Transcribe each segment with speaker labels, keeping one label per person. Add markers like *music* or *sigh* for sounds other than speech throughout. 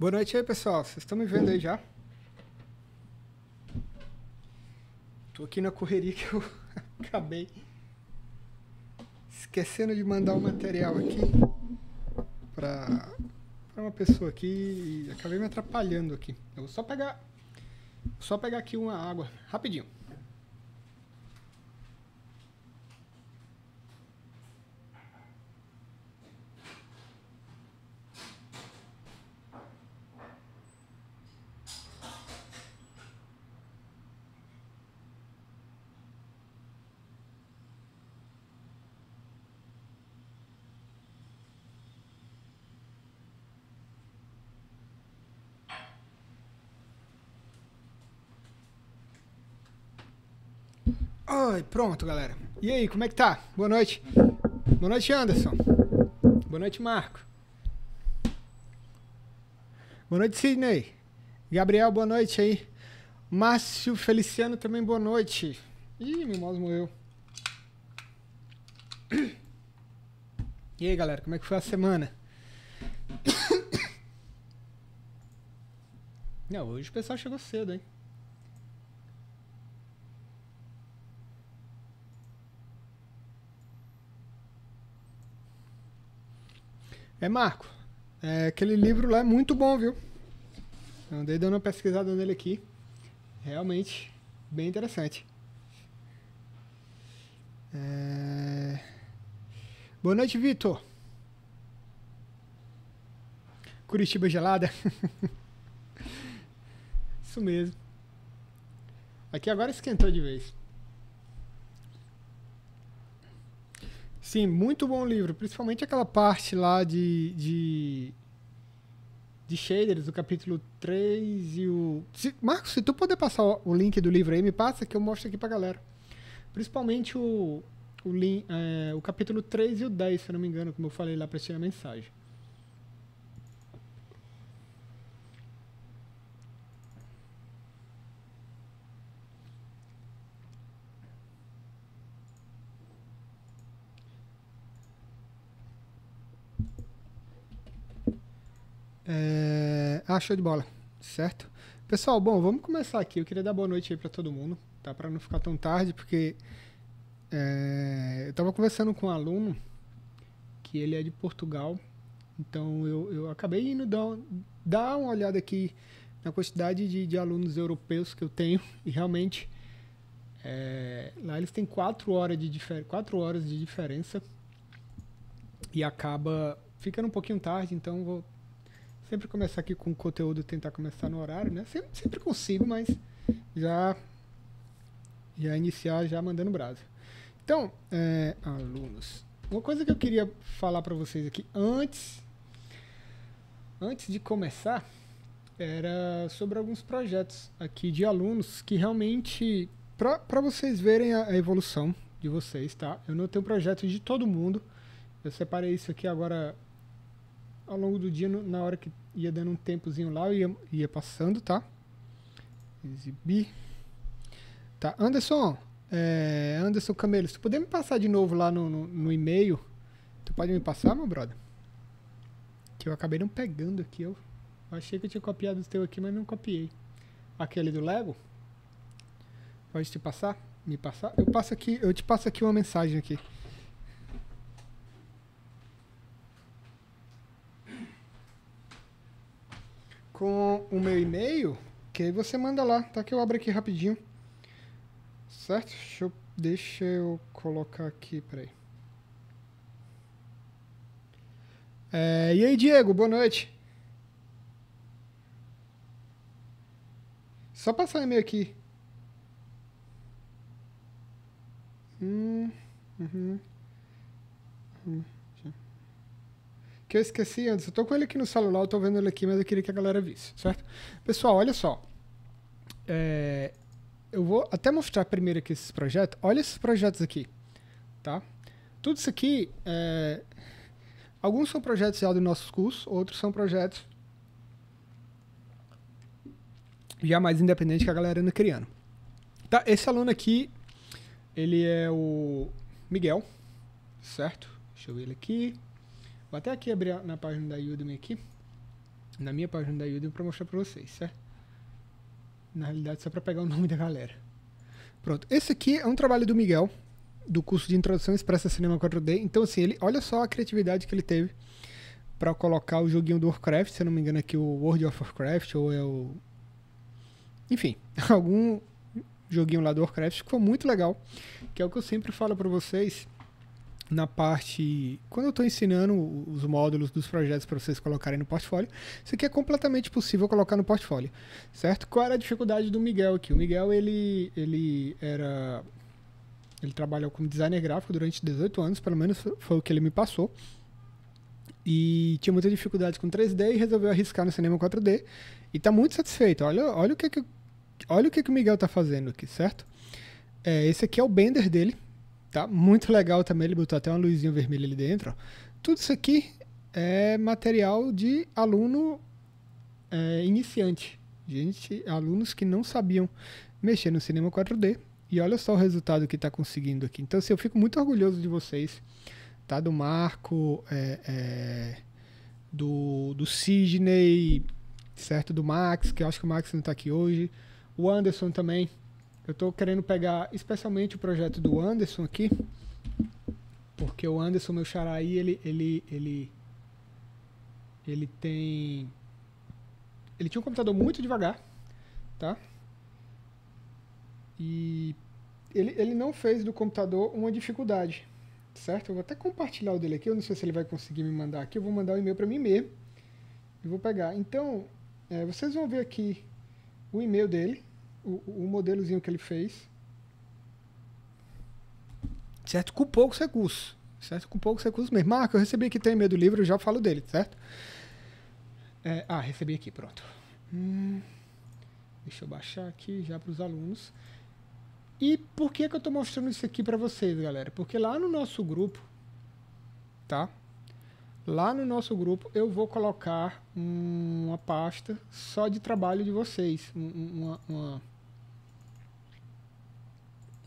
Speaker 1: Boa noite aí, pessoal. Vocês estão me vendo aí já? Tô aqui na correria que eu *laughs* acabei esquecendo de mandar o material aqui para uma pessoa aqui e acabei me atrapalhando aqui. Eu vou só pegar só pegar aqui uma água rapidinho. pronto, galera. E aí, como é que tá? Boa noite. Boa noite, Anderson. Boa noite, Marco. Boa noite, Sidney. Gabriel, boa noite aí. Márcio Feliciano também, boa noite. Ih, meu mouse morreu. E aí, galera, como é que foi a semana? *coughs* Não, hoje o pessoal chegou cedo, hein? É, Marco, é, aquele livro lá é muito bom, viu? Eu andei dando uma pesquisada nele aqui. Realmente, bem interessante. É... Boa noite, Vitor. Curitiba gelada. *laughs* Isso mesmo. Aqui agora esquentou de vez. Sim, muito bom livro. Principalmente aquela parte lá de, de, de shaders, do capítulo 3 e o... Se, Marcos, se tu puder passar o link do livro aí, me passa que eu mostro aqui pra galera. Principalmente o, o, link, é, o capítulo 3 e o 10, se eu não me engano, como eu falei lá pra tirar a mensagem. É... Ah, show de bola, certo? Pessoal, bom, vamos começar aqui. Eu queria dar boa noite aí para todo mundo, tá? Para não ficar tão tarde, porque é... eu estava conversando com um aluno que ele é de Portugal, então eu, eu acabei indo dar, dar uma olhada aqui na quantidade de, de alunos europeus que eu tenho *laughs* e realmente é... lá eles têm quatro horas de quatro horas de diferença e acaba ficando um pouquinho tarde, então vou Sempre começar aqui com conteúdo, tentar começar no horário, né? Sempre, sempre consigo, mas já já iniciar já mandando brasa. Então, é, alunos, uma coisa que eu queria falar para vocês aqui antes antes de começar era sobre alguns projetos aqui de alunos que realmente para vocês verem a, a evolução de vocês, tá? Eu não tenho projeto de todo mundo. Eu separei isso aqui agora ao longo do dia, no, na hora que ia dando um tempozinho lá, eu ia, ia passando, tá? Exibir. Tá, Anderson, é, Anderson Camelo, se tu puder me passar de novo lá no, no, no e-mail, tu pode me passar, meu brother? Que eu acabei não pegando aqui, eu achei que eu tinha copiado o teu aqui, mas não copiei. Aquele do Lego? Pode te passar? Me passar? Eu passo aqui, eu te passo aqui uma mensagem aqui. com o meu e-mail, que aí você manda lá, tá? Que eu abro aqui rapidinho. Certo? Deixa eu, deixa eu colocar aqui, peraí. É, e aí, Diego, boa noite. Só passar o e-mail aqui. Hum, uhum. Hum que eu esqueci antes. Eu tô com ele aqui no celular, eu tô vendo ele aqui, mas eu queria que a galera visse, certo? Pessoal, olha só. É, eu vou até mostrar primeiro aqui esses projetos. Olha esses projetos aqui, tá? Tudo isso aqui, é, alguns são projetos já do nosso curso, outros são projetos já mais independentes que a galera anda criando. Tá, esse aluno aqui, ele é o Miguel, certo? Deixa eu ver ele aqui. Vou até aqui abrir na página da Udemy aqui. Na minha página da Udemy para mostrar para vocês, certo? Na realidade, só para pegar o nome da galera. Pronto. Esse aqui é um trabalho do Miguel, do curso de Introdução Expressa Cinema 4D. Então, assim, ele, olha só a criatividade que ele teve para colocar o joguinho do Warcraft, se eu não me engano aqui é o World of Warcraft ou é o enfim, *laughs* algum joguinho lá do Warcraft que foi muito legal, que é o que eu sempre falo para vocês na parte. Quando eu estou ensinando os módulos dos projetos para vocês colocarem no portfólio, isso aqui é completamente possível colocar no portfólio, certo? Qual era a dificuldade do Miguel aqui? O Miguel, ele, ele era. Ele trabalhou como designer gráfico durante 18 anos, pelo menos foi o que ele me passou. E tinha muita dificuldade com 3D e resolveu arriscar no cinema 4D. E está muito satisfeito. Olha, olha o que, que, olha o que, que o Miguel está fazendo aqui, certo? É, esse aqui é o Bender dele, Tá muito legal também, ele botou até uma luzinha vermelha ali dentro. Tudo isso aqui é material de aluno é, iniciante. Gente, alunos que não sabiam mexer no cinema 4D. E olha só o resultado que está conseguindo aqui. Então, assim, eu fico muito orgulhoso de vocês, tá? Do Marco, é, é, do, do Sidney, certo? Do Max, que eu acho que o Max não está aqui hoje. O Anderson também, eu estou querendo pegar especialmente o projeto do Anderson aqui, porque o Anderson, meu xaraí, ele, ele, ele, ele tem... Ele tinha um computador muito devagar, tá? E ele, ele não fez do computador uma dificuldade, certo? Eu vou até compartilhar o dele aqui, eu não sei se ele vai conseguir me mandar aqui, eu vou mandar o um e-mail para mim mesmo e vou pegar. Então, é, vocês vão ver aqui o e-mail dele, o, o modelozinho que ele fez, certo? Com poucos recursos, certo? Com poucos recursos mesmo. Marco, eu recebi aqui tem medo do livro, eu já falo dele, certo? É, ah, recebi aqui, pronto. Hum, deixa eu baixar aqui já para os alunos. E por que, que eu estou mostrando isso aqui para vocês, galera? Porque lá no nosso grupo, tá? Lá no nosso grupo eu vou colocar uma pasta só de trabalho de vocês, uma, uma,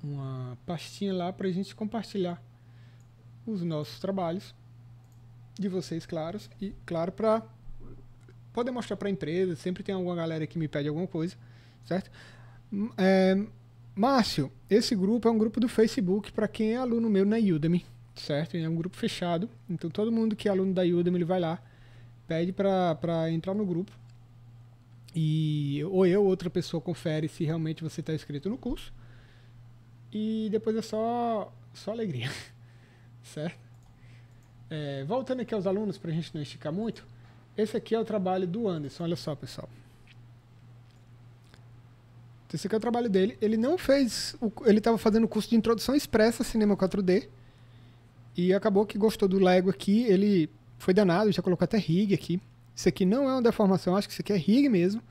Speaker 1: uma pastinha lá para a gente compartilhar os nossos trabalhos de vocês, claros e claro para poder mostrar para a empresa. Sempre tem alguma galera que me pede alguma coisa, certo? É, Márcio, esse grupo é um grupo do Facebook para quem é aluno meu na Udemy certo? E é um grupo fechado. Então todo mundo que é aluno da Udemy, ele vai lá, pede para entrar no grupo. E ou eu outra pessoa confere se realmente você está inscrito no curso. E depois é só, só alegria, *laughs* certo? É, voltando aqui aos alunos, para a gente não esticar muito, esse aqui é o trabalho do Anderson, olha só pessoal. Esse aqui é o trabalho dele. Ele não fez. O, ele estava fazendo o curso de introdução expressa a Cinema 4D. E acabou que gostou do Lego aqui, ele foi danado, já colocou até rig aqui. Isso aqui não é uma deformação, acho que isso aqui é rig mesmo,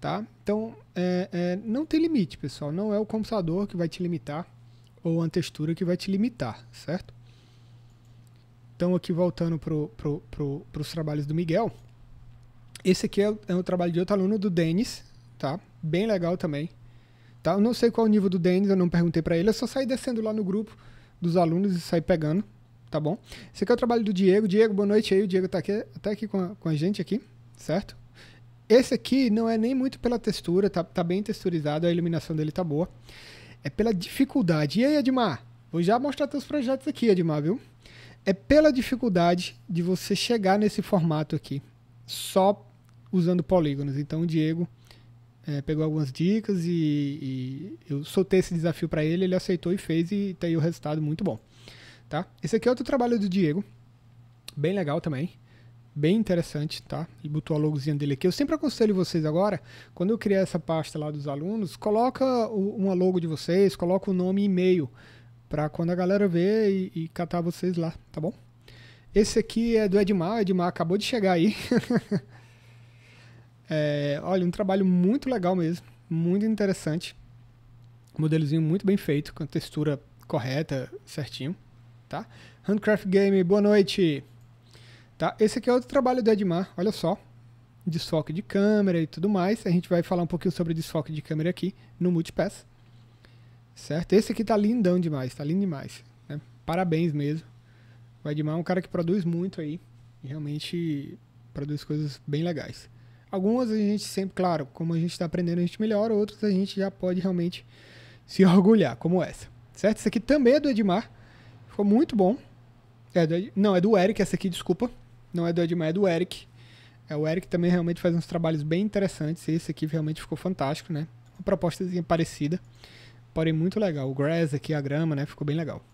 Speaker 1: tá? Então, é, é, não tem limite, pessoal. Não é o computador que vai te limitar ou a textura que vai te limitar, certo? Então, aqui voltando para pro, pro, os trabalhos do Miguel. Esse aqui é um é o trabalho de outro aluno, do Denis, tá? Bem legal também. Tá? Eu não sei qual é o nível do Denis, eu não perguntei para ele, eu só saí descendo lá no grupo dos alunos e saí pegando tá bom? Esse aqui é o trabalho do Diego. Diego, boa noite aí. O Diego tá aqui, até tá aqui com a, com a gente aqui, certo? Esse aqui não é nem muito pela textura, tá, tá bem texturizado, a iluminação dele tá boa. É pela dificuldade. E aí, Edmar? Vou já mostrar teus projetos aqui, Edmar, viu? É pela dificuldade de você chegar nesse formato aqui, só usando polígonos. Então, o Diego é, pegou algumas dicas e, e eu soltei esse desafio para ele, ele aceitou e fez, e tá aí o resultado muito bom tá? Esse aqui é outro trabalho do Diego, bem legal também, bem interessante, tá? Ele botou a logozinha dele aqui. Eu sempre aconselho vocês agora, quando eu criar essa pasta lá dos alunos, coloca o, uma logo de vocês, coloca o nome e e-mail, para quando a galera ver e, e catar vocês lá, tá bom? Esse aqui é do Edmar, Edmar acabou de chegar aí. *laughs* é, olha, um trabalho muito legal mesmo, muito interessante. modelozinho muito bem feito, com a textura correta, certinho tá? Handcraft Game, boa noite. Tá? Esse aqui é outro trabalho do Edmar, olha só. Desfoque de câmera e tudo mais. A gente vai falar um pouquinho sobre desfoque de câmera aqui no Multipass. Certo? Esse aqui tá lindão demais, tá lindo demais. Né? Parabéns mesmo. O Edmar é um cara que produz muito aí. E realmente produz coisas bem legais. Algumas a gente sempre, claro, como a gente está aprendendo, a gente melhora. Outras a gente já pode realmente se *laughs* orgulhar, como essa. Certo? Esse aqui também é do Edmar. Ficou muito bom. É do, não, é do Eric essa aqui, desculpa. Não é do Edmar, é do Eric. É, o Eric também realmente faz uns trabalhos bem interessantes. Esse aqui realmente ficou fantástico, né? Uma proposta parecida, porém muito legal. O grass aqui, a grama, né? Ficou bem legal.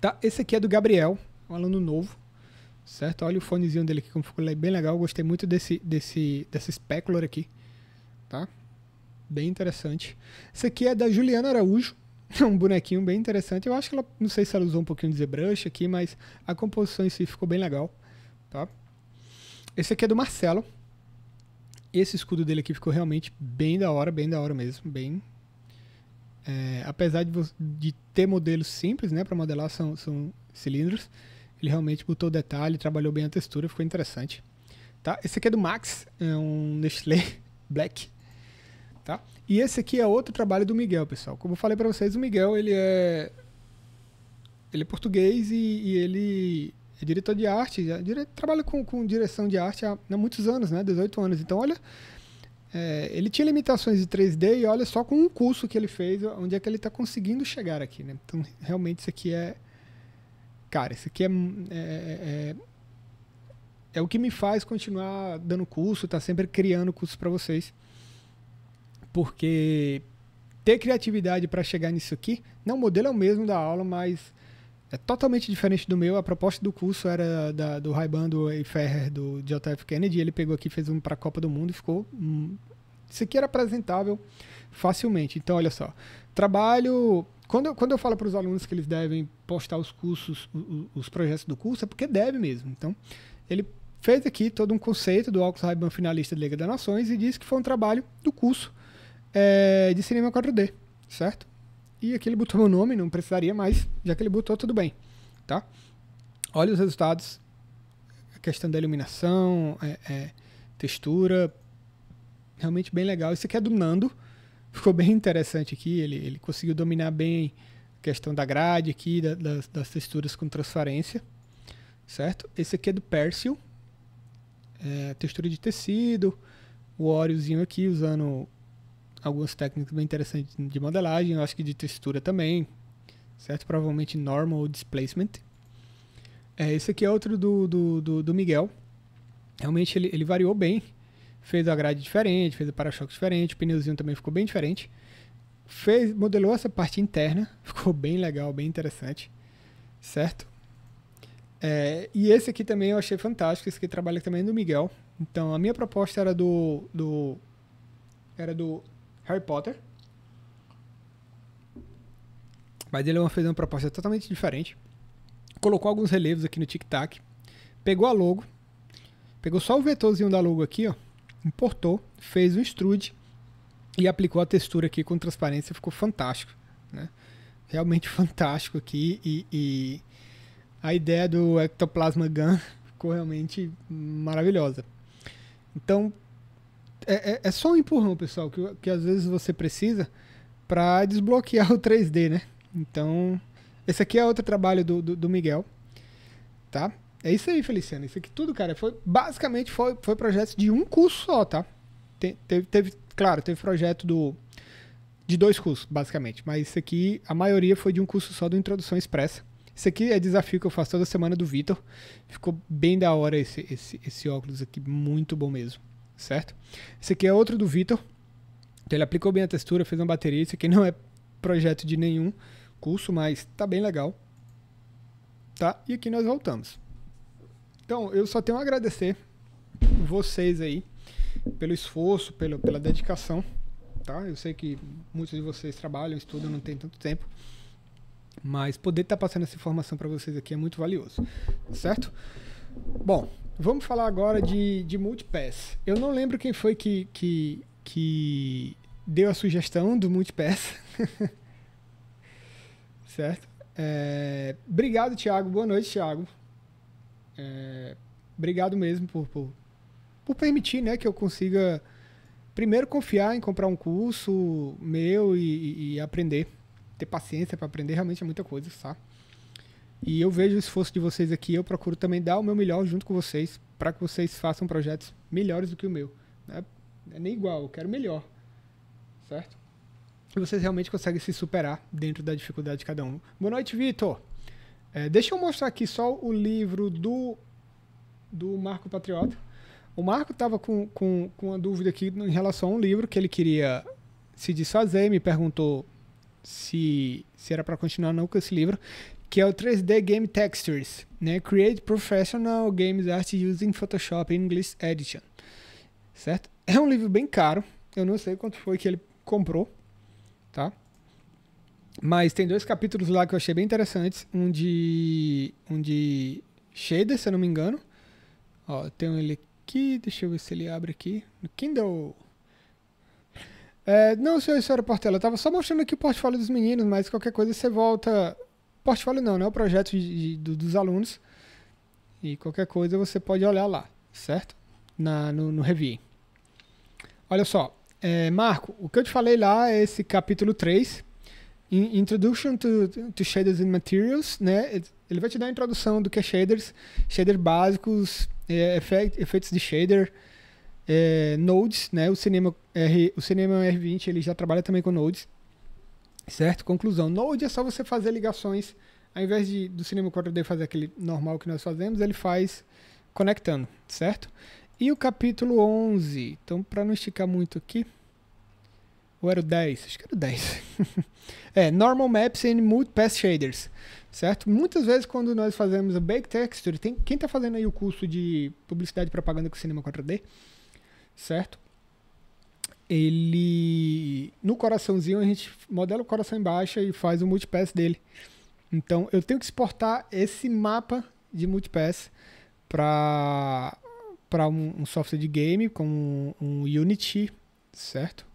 Speaker 1: Tá, esse aqui é do Gabriel, um aluno novo, certo? Olha o fonezinho dele aqui, como ficou bem legal. gostei muito desse, desse, dessa specular aqui, tá? Bem interessante. Esse aqui é da Juliana Araújo, *laughs* É um bonequinho bem interessante. Eu acho que ela, não sei se ela usou um pouquinho de ZBrush aqui, mas a composição em si ficou bem legal, tá? Esse aqui é do Marcelo. Esse escudo dele aqui ficou realmente bem da hora, bem da hora mesmo, bem... É, apesar de, de, ter modelos simples, né, para modelar são, são cilindros, ele realmente botou detalhe, trabalhou bem a textura, ficou interessante. Tá? Esse aqui é do Max, é um Nestlé *laughs* Black. Tá? E esse aqui é outro trabalho do Miguel, pessoal. Como eu falei para vocês, o Miguel ele é ele é português e, e ele é diretor de arte, já, dire, trabalha com, com, direção de arte há, há, muitos anos, né? 18 anos. Então, olha, é, ele tinha limitações de 3D e olha só com um curso que ele fez, onde é que ele está conseguindo chegar aqui, né? Então, realmente isso aqui é... Cara, isso aqui é, é, é é, é o que me faz continuar dando curso, tá sempre criando cursos para vocês. Porque ter criatividade para chegar nisso aqui, não, o modelo é o mesmo da aula, mas é totalmente diferente do meu. A proposta do curso era da, do Raibando e Ferrer, do JF Kennedy. Ele pegou aqui, fez um para a Copa do Mundo e ficou. Hum, isso aqui era apresentável facilmente. Então, olha só. Trabalho. Quando eu, quando eu falo para os alunos que eles devem postar os cursos, os, os, projetos do curso, é porque deve mesmo. Então, ele fez aqui todo um conceito do Alcos ray finalista da Liga das Nações e disse que foi um trabalho do curso é, de cinema 4D, certo? E aqui ele botou meu nome, não precisaria mais, já que ele botou, tudo bem, tá? Olha os resultados, a questão da iluminação, é, é, textura, realmente bem legal. Isso aqui é do Nando, *laughs* ficou bem interessante aqui, ele, ele conseguiu dominar bem a questão da grade aqui, da, das, das texturas com transparência, certo? Esse aqui é do Persil, é, textura de tecido, o óleozinho aqui usando algumas técnicas bem interessantes de modelagem, eu acho que de textura também, certo? Provavelmente normal displacement. É, esse aqui é outro do, do, do, do Miguel. Realmente ele, ele variou bem. Fez a grade diferente, fez o para-choque diferente, o pneuzinho também ficou bem diferente. Fez, modelou essa parte interna, *laughs* ficou bem legal, bem interessante, certo? É, e esse aqui também eu achei fantástico, esse aqui trabalha também do Miguel. Então a minha proposta era do, do era do Harry Potter. Mas ele é fez uma proposta totalmente diferente. Colocou alguns relevos aqui no tic-tac. Pegou a logo. Pegou só o vetorzinho da logo aqui, ó. Importou. Fez o extrude. E aplicou a textura aqui com transparência. Ficou fantástico, né? Realmente *laughs* fantástico aqui. E, e a ideia do Ectoplasma Gun *laughs* ficou realmente maravilhosa. Então, é, é, é, só um empurrão, pessoal, que, que às vezes você precisa para desbloquear o 3D, né? Então, esse aqui é outro trabalho do, do, do, Miguel, tá? É isso aí, Feliciano. Isso aqui tudo, cara, foi basicamente foi, foi projeto de um curso só, tá? Te, teve, teve, claro, teve projeto do de dois cursos, basicamente. Mas isso aqui, a maioria foi de um curso só do Introdução Expressa. Isso aqui é desafio que eu faço toda semana do Vitor. Ficou bem da hora esse, esse, esse óculos aqui, muito bom mesmo certo? Esse aqui é outro do Vitor. Então ele aplicou bem a textura, fez uma bateria. Isso aqui *laughs* não é projeto de nenhum curso, mas tá bem legal. Tá? E aqui nós voltamos. Então, eu só tenho a agradecer vocês aí pelo esforço, pelo, pela dedicação, tá? Eu sei que muitos de vocês trabalham, estudam, não tem tanto tempo, mas poder estar tá passando essa informação para vocês aqui é muito valioso, certo? Bom, Vamos falar agora de, de multipass. Eu não lembro quem foi que, que, que deu a sugestão do multipass. *laughs* certo? É, obrigado, Thiago. Boa noite, Thiago. É, obrigado mesmo por, por, por permitir né, que eu consiga primeiro confiar em comprar um curso meu e, e aprender, ter paciência para aprender realmente é muita coisa, tá? E eu vejo o esforço de vocês aqui, eu procuro também dar o meu melhor junto com vocês, para que vocês façam projetos melhores do que o meu. Né? É nem igual, eu quero melhor. Certo? E vocês realmente conseguem se superar dentro da dificuldade de cada um. Boa noite, Vitor! É, deixa eu mostrar aqui só o livro do, do Marco Patriota. O Marco estava com, com, com uma dúvida aqui em relação a um livro que ele queria se desfazer, me perguntou se, se era para continuar ou não com esse livro que é o 3D Game Textures, né? Create Professional Games Art Using Photoshop English Edition, certo? É um livro bem caro, eu não sei quanto foi que ele comprou, tá? Mas tem dois capítulos lá que eu achei bem interessantes, um de, um de shader, se eu não me engano. Ó, tem ele aqui, deixa eu ver se ele abre aqui, no Kindle... É, não, senhor, senhora Portela, eu tava só mostrando aqui o portfólio dos meninos, mas qualquer coisa você volta portfólio não, né? O projeto de, de, dos alunos. E qualquer coisa você pode olhar lá, certo? Na, no, no Review. Olha só, é, Marco, o que eu te falei lá é esse capítulo 3, Introduction to, to Shaders and Materials, né? Ele vai te dar a introdução do que é shaders, shaders básicos, é, efeitos de shader, é, nodes, né? O Cinema, R, o Cinema R20 ele já trabalha também com nodes. Certo? Conclusão. Node é só você fazer ligações. Ao invés de, do Cinema 4D fazer aquele normal que nós fazemos, ele faz conectando, certo? E o capítulo 11. Então, para não esticar muito aqui. Ou era o 10? Acho que era o 10. *laughs* é, Normal Maps and pass Shaders. Certo? Muitas vezes, quando nós fazemos a Bake Texture, tem, quem está fazendo aí o curso de publicidade e propaganda com cinema 4D, certo? ele no coraçãozinho a gente modela o coração embaixo e faz o multipass dele. Então eu tenho que exportar esse mapa de multipass para para um, um, software de game como um, um Unity, certo?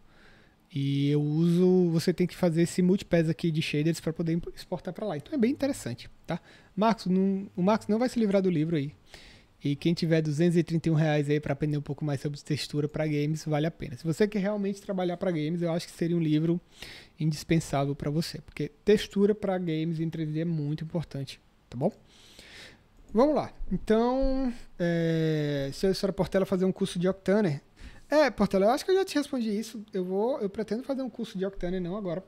Speaker 1: E eu uso, você tem que fazer esse multipass aqui de shaders para poder exportar para lá. Então é bem interessante, tá? Marcos, não, o Marcos não vai se livrar do livro aí. E quem tiver 231 reais aí para aprender um pouco mais sobre textura para games, vale a pena. Se você quer realmente trabalhar para games, eu acho que seria um livro indispensável para você, porque textura para games em 3D é muito importante, tá bom? Vamos lá. Então, é, se a senhora Portela fazer um curso de Octane, é, Portela, eu acho que eu já te respondi isso. Eu vou, eu pretendo fazer um curso de Octane, não agora.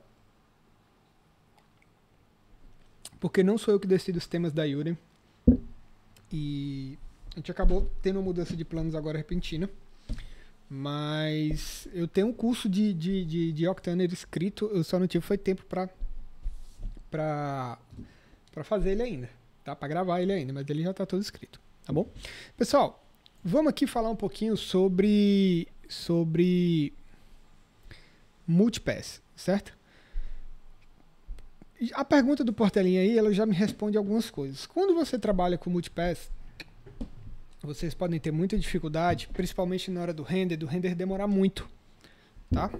Speaker 1: Porque não sou eu que decido os temas da Yuri. E gente acabou tendo uma mudança de planos agora repentina. Mas eu tenho um curso de, de, de, de Octaner escrito, eu só não tive foi tempo para pra, pra fazer ele ainda, tá? Pra gravar ele ainda, mas ele já está todo escrito, tá bom? Pessoal, vamos aqui falar um pouquinho sobre, sobre Multipass, certo? A pergunta do Portelinha aí, ela já me responde algumas coisas. Quando você trabalha com Multipass, vocês podem ter muita dificuldade, principalmente na hora do render, do render demorar muito, tá?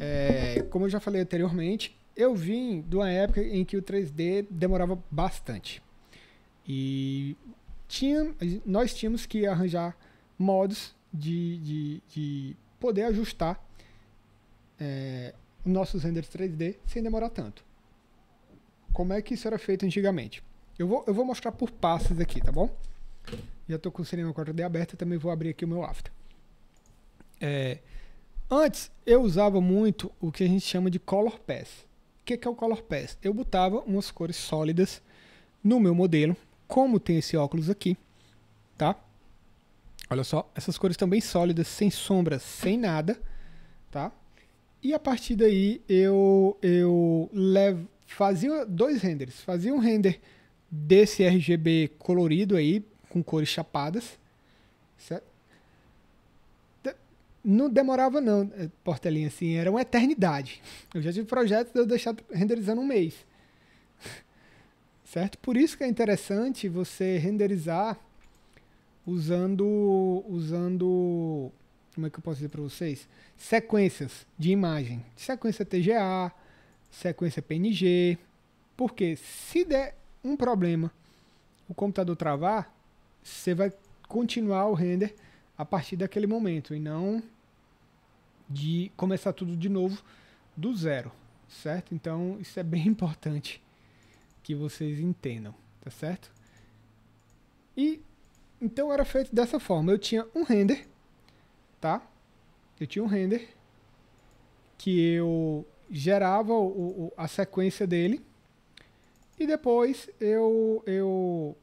Speaker 1: É, como eu já falei anteriormente, eu vim de uma época em que o 3D demorava bastante. E tinha, nós tínhamos que arranjar modos de, de, de poder ajustar é, nossos renders 3D sem demorar tanto. Como é que isso era feito antigamente? Eu vou, eu vou mostrar por passos aqui, tá bom? Já estou com o Cinema 4D aberto, também vou abrir aqui o meu After. É, antes, eu usava muito o que a gente chama de Color Pass. O que, é que é o Color Pass? Eu botava umas cores sólidas no meu modelo, como tem esse óculos aqui, tá? Olha só, essas cores estão bem sólidas, sem sombra, sem nada, tá? E a partir daí eu, eu levo, fazia dois renders. Fazia um render desse RGB colorido aí, com cores chapadas. Certo? Não demorava não, eh, Portelinha, assim, era uma eternidade. Eu já tive projetos de eu deixar renderizando um mês. *laughs* Certo? Por isso que é interessante você renderizar usando usando como é que eu posso dizer para vocês? Sequências de imagem. Sequência TGA, sequência PNG. Porque se der um problema, o computador travar, você vai continuar o render a partir daquele momento e não de começar tudo de novo do zero, certo? Então isso é bem *laughs* importante que vocês entendam, tá certo? E então era feito dessa forma. Eu tinha um render, tá? Eu tinha um render que eu gerava o, o, a sequência dele e depois eu, eu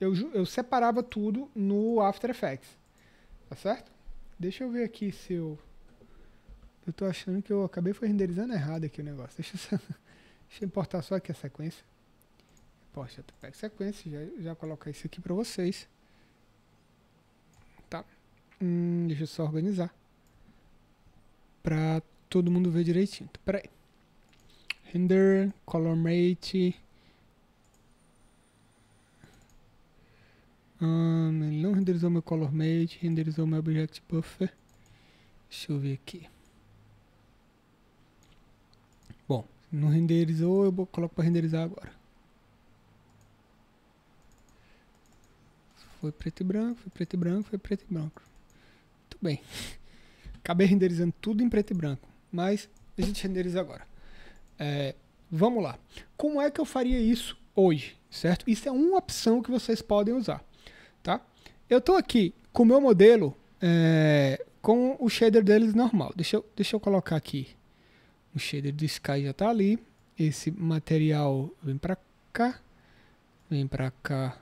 Speaker 1: eu, eu separava tudo no After Effects. Tá certo? Deixa eu ver aqui se eu... Eu tô achando que eu acabei foi renderizando errado aqui o negócio. Deixa eu, só, *laughs* deixa eu importar só aqui a sequência. Poxa, eu pego sequência já, já coloca isso aqui pra vocês. Tá. Hum, deixa eu só organizar. Pra todo mundo ver direitinho. Peraí, Render, color mate... Um, ele não renderizou meu color mate, renderizou meu object buffer. Deixa eu ver aqui. Bom, não renderizou, eu coloco para renderizar agora. Foi preto e branco, foi preto e branco, foi preto e branco. Muito bem. *laughs* Acabei renderizando tudo em preto e branco, mas a gente renderiza agora. É, vamos lá. Como é que eu faria isso hoje, certo? Isso é uma opção que vocês podem usar tá? Eu estou aqui com o meu modelo é, com o shader deles normal. Deixa eu, deixa eu colocar aqui. O shader do Sky já está ali. Esse material vem para cá. Vem para cá.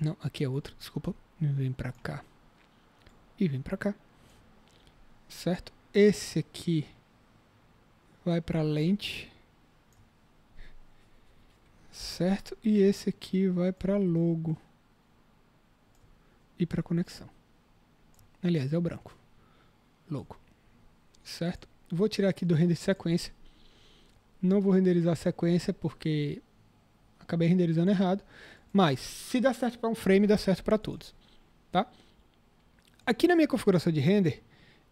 Speaker 1: Não, aqui é outro, desculpa. Vem para cá. E vem para cá. Certo? Esse aqui vai para lente. Certo? E esse aqui vai para logo e para conexão. Aliás, é o branco. Louco. Certo? Vou tirar aqui do render sequência. Não vou renderizar a sequência porque acabei renderizando errado. Mas se dá certo para um frame, dá certo para todos. Tá? Aqui na minha configuração de render,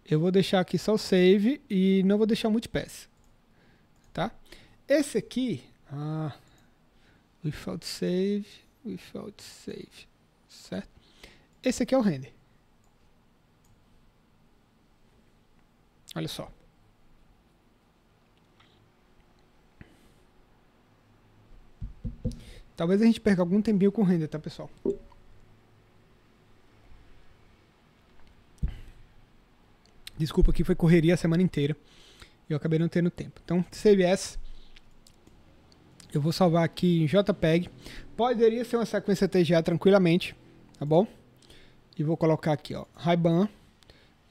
Speaker 1: eu vou deixar aqui só o save e não vou deixar o multipass. Tá? Esse aqui... Ah, without save, without save. Certo? Esse aqui é o render. Olha só. Talvez a gente perca algum tempinho com render, tá, pessoal? Desculpa aqui foi correria a semana inteira. E eu acabei não tendo tempo. Então, CVS. Eu vou salvar aqui em JPEG. Poderia ser uma sequência TGA tranquilamente, tá bom? e vou colocar aqui, ó, Ray-Ban.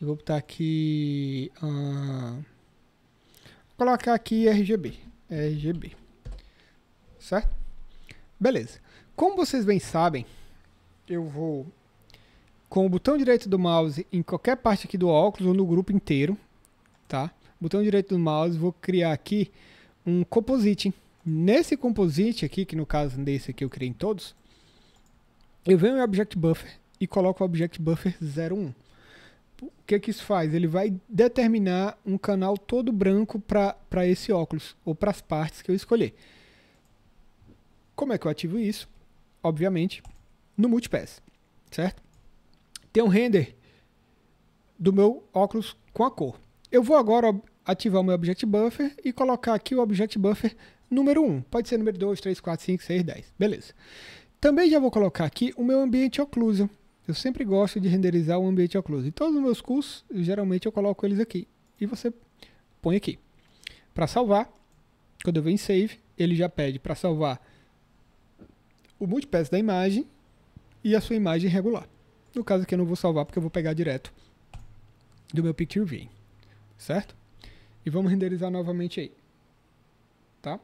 Speaker 1: E vou botar aqui... Uh, vou colocar aqui RGB. RGB. Certo? Beleza. Como vocês bem sabem, eu vou com o botão direito do mouse em qualquer parte aqui do óculos ou no grupo inteiro, tá? Botão direito do mouse, vou criar aqui um composite. Nesse composite aqui, que no caso desse aqui eu criei em todos, eu venho em Object Buffer e coloca o object buffer 01. O que, que isso faz? Ele vai determinar um canal todo branco para esse óculos, ou para as partes que eu escolher. Como é que eu ativo isso? Obviamente, no Multipass, certo? Tem um render do meu óculos com a cor. Eu vou agora ativar o meu Object Buffer e colocar aqui o Object Buffer número 1. Pode ser número 2, 3, 4, 5, 6, 10. Beleza. Também já vou colocar aqui o meu ambiente occlusion, eu sempre gosto de renderizar o ambiente ao close. Em todos os meus cursos, geralmente eu coloco eles aqui. E você põe aqui. Para salvar, quando eu venho em save, ele já pede para salvar o multipass da imagem e a sua imagem regular. No caso aqui eu não vou salvar porque eu vou pegar direto do meu Picture View, certo? E vamos renderizar novamente aí, tá?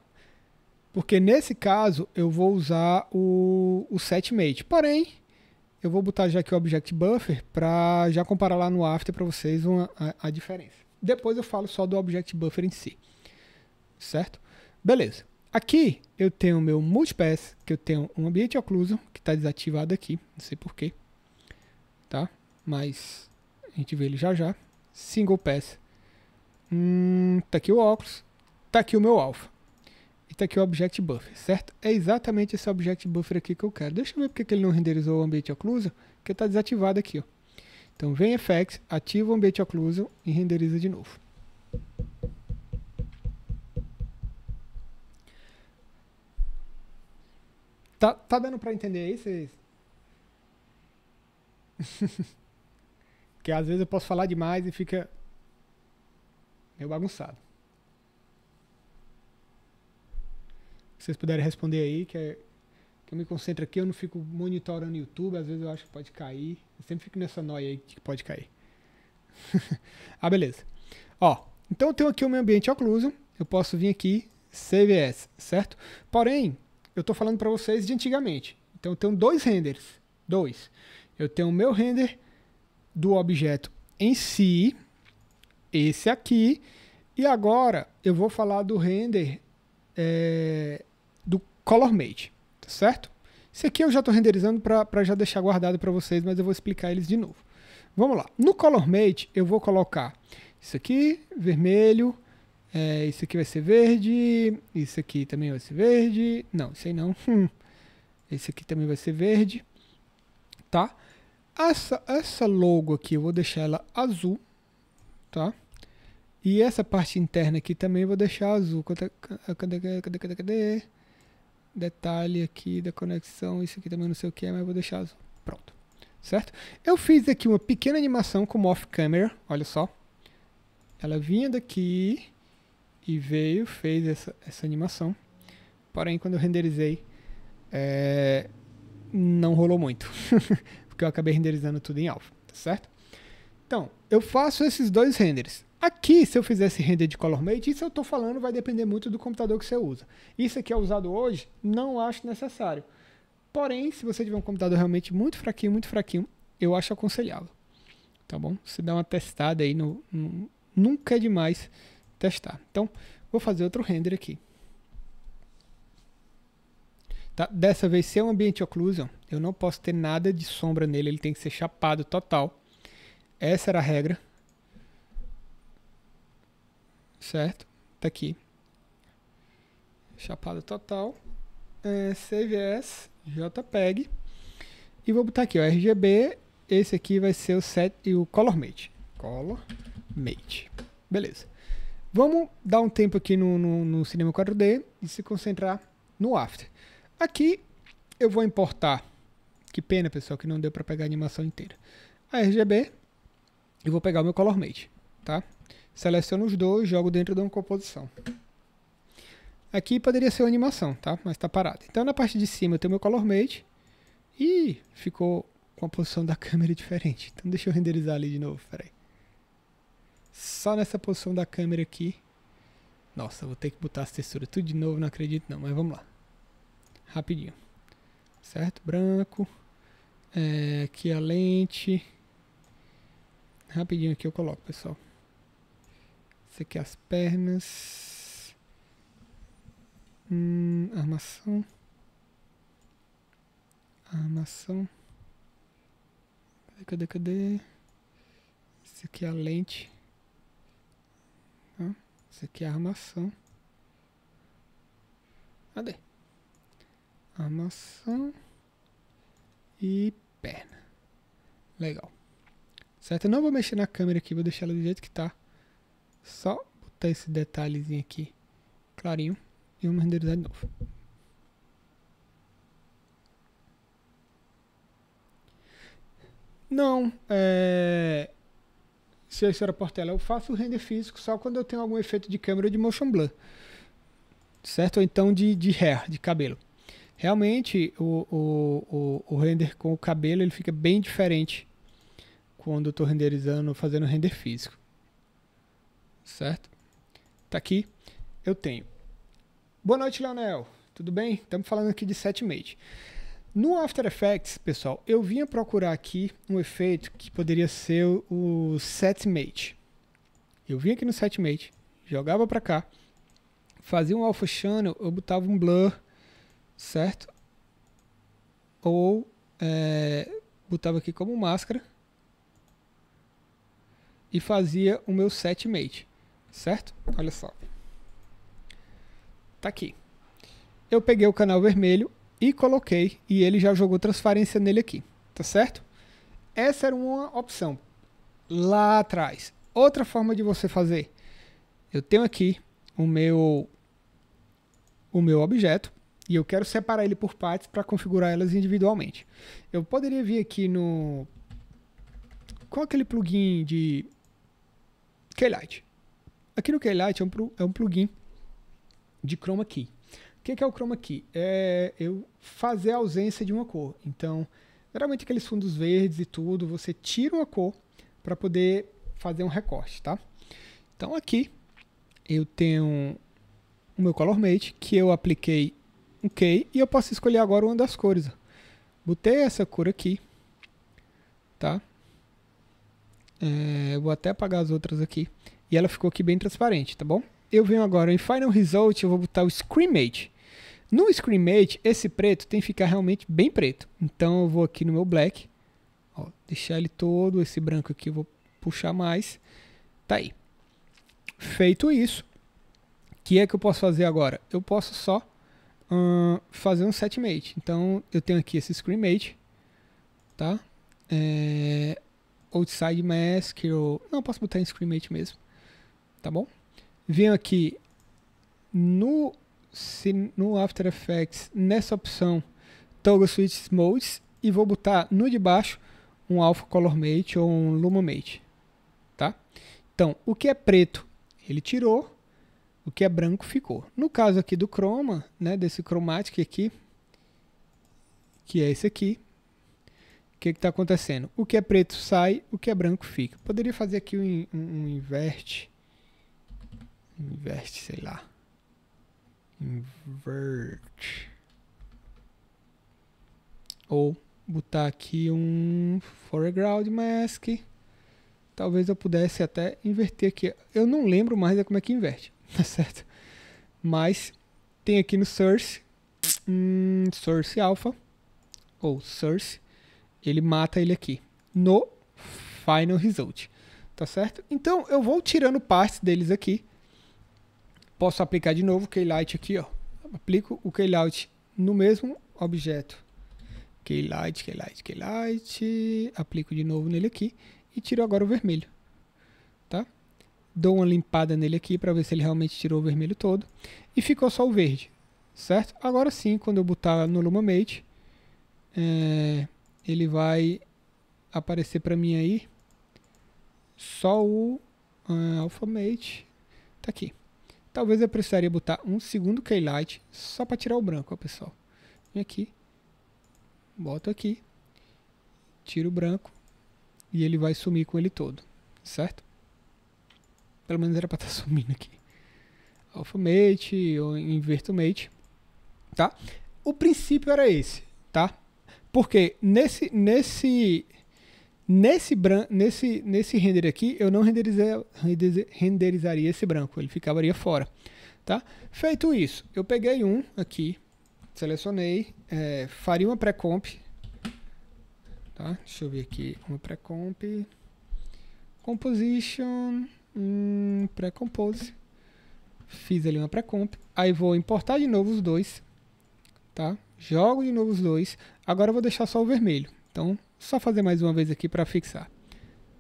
Speaker 1: Porque nesse caso eu vou usar o, o setMate, porém eu vou botar já aqui o Object Buffer para já comparar lá no After para vocês uma, a, a, diferença. Depois eu falo só do Object Buffer em si, certo? Beleza. Aqui eu tenho meu Multipass, que eu tenho um ambiente ocluso, que está desativado aqui, não sei porquê, tá? Mas a gente vê ele já já. Single Pass. Hum, tá aqui o óculos, tá aqui o meu Alpha está aqui o Object Buffer, certo? É exatamente esse Object Buffer aqui que eu quero. Deixa eu ver porque que ele não renderizou o ambiente occlusion, porque está desativado aqui. Ó. Então vem FX, ativa o ambiente occlusion e renderiza de novo. Tá, tá dando para entender aí, vocês? *laughs* Porque às vezes eu posso falar demais e fica meio bagunçado. vocês puderem responder aí, que, é, que eu me concentro aqui, eu não fico monitorando o YouTube, às vezes eu acho que pode cair. Eu sempre fico nessa noia aí de que pode cair. *laughs* ah, beleza. Ó, então eu tenho aqui o meu ambiente occluso, eu posso vir aqui, CVS, certo? Porém, eu estou falando para vocês de antigamente. Então eu tenho dois renders, dois. Eu tenho o meu render do objeto em si, esse aqui, e agora eu vou falar do render é, ColorMate, tá certo? Isso aqui eu já estou renderizando para já deixar guardado para vocês, mas eu vou explicar eles de novo. Vamos lá. No ColorMate eu vou colocar isso aqui, vermelho, é, isso aqui vai ser verde, isso aqui também vai ser verde, não, isso aí não, hum. *laughs* esse aqui também vai ser verde, tá? Essa, essa logo aqui eu vou deixar ela azul, tá? E essa parte interna aqui também eu vou deixar azul. Cadê, cadê, cadê, cadê? detalhe aqui da conexão, isso aqui também não sei o que é, mas vou deixar Pronto, certo? Eu fiz aqui uma pequena animação com off-camera, olha só. Ela vinha daqui e veio, fez essa, essa animação. Porém, quando eu renderizei, é, não rolou muito, *laughs* porque eu acabei renderizando tudo em alfa, tá certo? Então, eu faço esses dois renders. Aqui, se eu fizesse render de color mate, isso eu estou falando vai depender muito do computador que você usa. Isso aqui é usado hoje, não acho necessário. Porém, se você tiver um computador realmente muito fraquinho, muito fraquinho, eu acho aconselhável. Tá bom? Você dá uma testada aí, no, no, nunca é demais testar. Então, vou fazer outro render aqui. Tá? Dessa vez, se é um ambiente occlusion, eu não posso ter nada de sombra nele, ele tem que ser chapado total. Essa era a regra, certo? Tá aqui. Chapada total. É, CVS, JPEG. E vou botar aqui, o RGB. Esse aqui vai ser o set e o color mate. Color mate. Beleza. Vamos dar um tempo aqui no, no, no cinema 4D e se concentrar no after. Aqui eu vou importar. Que pena, pessoal, que não deu para pegar a animação inteira. A RGB e vou pegar o meu color mate, tá? Seleciono os dois, jogo dentro de uma composição. Aqui poderia ser uma animação, tá? Mas está parado. Então na parte de cima eu tenho meu color mate. e ficou com a posição da *laughs* câmera diferente. Então deixa eu renderizar ali de novo, peraí. Só nessa posição da câmera aqui. Nossa, vou ter que botar as texturas tudo de novo, não acredito não, mas vamos lá. Rapidinho. Certo? Branco. É, aqui a lente. Rapidinho aqui eu coloco, pessoal. Esse aqui as pernas. Hum, armação. Armação. Cadê, cadê? Esse aqui é a lente. Esse aqui é a armação. Cadê? Armação. E perna. Legal. Certo? Eu não vou mexer na câmera aqui, vou deixar ela do jeito que tá. Só botar esse detalhezinho aqui clarinho e vamos renderizar de novo. Não, é... se esse senhora Portela, eu faço o render físico só quando eu tenho algum efeito de câmera de motion blur, certo? Ou então de, de hair, de cabelo. Realmente, o, o, o, o render com o cabelo ele fica bem diferente quando eu estou renderizando, fazendo render físico certo? Tá aqui, eu tenho. Boa noite, Leonel. Tudo bem? Estamos falando aqui de setmate. No After Effects, pessoal, eu vinha procurar aqui um efeito que poderia ser o setmate. Eu vinha aqui no setmate, jogava para cá, fazia um alpha channel, eu botava um blur, certo? Ou é, botava aqui como máscara e fazia o meu setmate certo? Olha só. Tá aqui. Eu peguei o canal vermelho e coloquei e ele já jogou transparência nele aqui, tá certo? Essa era uma opção lá atrás. Outra forma de você fazer. Eu tenho aqui o meu o meu objeto e eu quero separar ele por partes para configurar elas individualmente. Eu poderia vir aqui no com aquele plugin de Keylight. Aqui no Keylight é um, é um plugin de chroma key. O que é, que é o chroma key? É eu fazer a ausência de uma cor. Então, geralmente aqueles fundos verdes e tudo, você tira uma cor para poder fazer um recorte, tá? Então aqui eu tenho o meu color mate que eu apliquei um key e eu posso escolher agora uma das cores. Botei essa cor aqui, tá? É, eu vou até apagar as outras aqui. E ela ficou aqui bem transparente, tá bom? Eu venho agora em Final Result, eu vou botar o Mate. No Mate, esse preto tem que ficar realmente bem preto. Então eu vou aqui no meu Black, ó, deixar ele todo, esse branco aqui eu vou puxar mais. Tá aí. Feito isso, o que é que eu posso fazer agora? Eu posso só hum, fazer um setmate. Então eu tenho aqui esse Mate, tá? É, outside Mask, ou... não, posso botar em Mate mesmo tá bom? Venho aqui no, no After Effects, nessa opção Toggle Switch Modes e vou botar no de baixo um Alpha Color Mate ou um mate tá? Então, o que é preto ele tirou, o que é branco ficou. No caso aqui do Chroma, né, desse Chromatic aqui, que é esse aqui, o que está acontecendo? O que é preto sai, o que é branco fica. Poderia fazer aqui um, um, um Inverte, sei lá. Invert. Ou botar aqui um foreground mask. Talvez eu pudesse até inverter aqui. Eu não lembro mais é como é que inverte, *laughs* tá certo? Mas tem aqui no source, hum, source alpha ou source, ele mata ele aqui no final result, tá certo? Então eu vou tirando partes deles aqui Posso aplicar de novo o Keylight aqui, ó. Aplico o Keylight no mesmo objeto. Keylight, Keylight, Keylight. Aplico de novo nele aqui e tiro agora o vermelho. Tá? Dou uma limpada nele aqui para ver se ele realmente tirou o vermelho todo. E ficou só o verde, certo? Agora sim, quando eu botar no Lumamate, é, ele vai aparecer para mim aí só o uh, Alphamate. Tá aqui. Talvez eu precisaria botar um segundo keylight só para tirar o branco, ó, pessoal. Vem aqui, boto aqui, tiro o branco e ele vai sumir com ele todo, certo? Pelo menos era para estar tá *laughs* sumindo aqui. mate ou mate, tá? O princípio era esse, tá? Porque nesse, nesse Nesse, bran nesse, nesse render aqui, eu não renderizaria esse branco, ele ficaria fora. Tá? Feito isso, eu peguei um aqui, selecionei, é, faria uma pré-comp. Tá? Deixa eu ver aqui, uma pré-comp. Composition, hum, pré-compose. Fiz ali uma pré-comp. Aí vou importar de novo os dois. Tá? Jogo de novo os dois. Agora eu vou deixar só o vermelho. Então, só fazer mais uma vez aqui para fixar,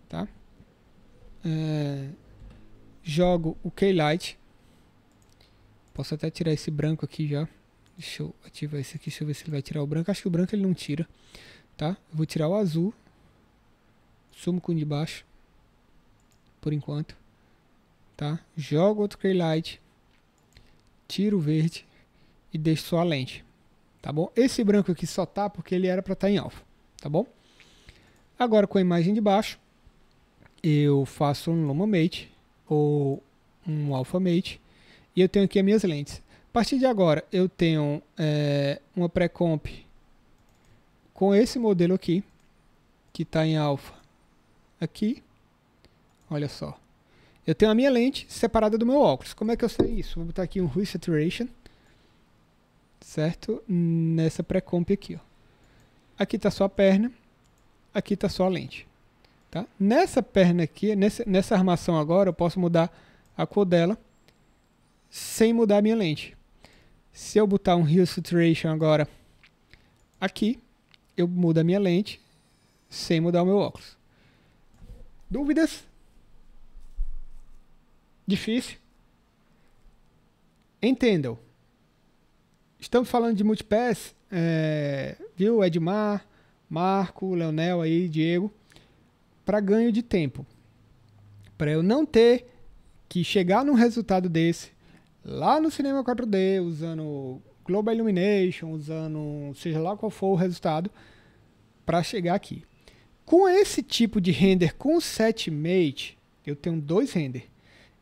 Speaker 1: tá? É, jogo o Keylight. Posso até tirar esse branco aqui já. Deixa eu ativar esse aqui, deixa eu ver se ele vai tirar o branco. Acho que o branco ele não tira, tá? vou tirar o azul. Sumo com o de baixo. Por enquanto. Tá? Jogo outro Keylight. Tiro o verde. E deixo só a lente, tá bom? Esse branco aqui só tá porque ele era para estar tá em alfa, tá bom? Agora com a imagem de baixo, eu faço um mate ou um AlphaMate e eu tenho aqui as minhas lentes. A partir de agora eu tenho é, uma pré-comp com esse modelo aqui, que está em alpha. aqui, olha só. Eu tenho a minha lente separada do meu óculos. Como é que eu sei isso? Vou botar aqui um Hue Saturation, certo? Nessa pré-comp aqui, ó. Aqui está sua perna, aqui está só a lente. Tá? Nessa perna aqui, nessa, nessa armação agora, eu posso mudar a cor dela sem mudar a minha lente. Se eu botar um Hue Saturation agora aqui, eu mudo a minha lente sem mudar o meu óculos. Dúvidas? Difícil? Entendam. Estamos falando de multipass, é, viu, Edmar, Marco, Leonel aí, Diego, para ganho de tempo. Para eu não ter que chegar num resultado desse lá no cinema 4D, usando Global Illumination, usando seja lá qual for o resultado, para chegar aqui. Com esse tipo de render com setmate, eu tenho dois render.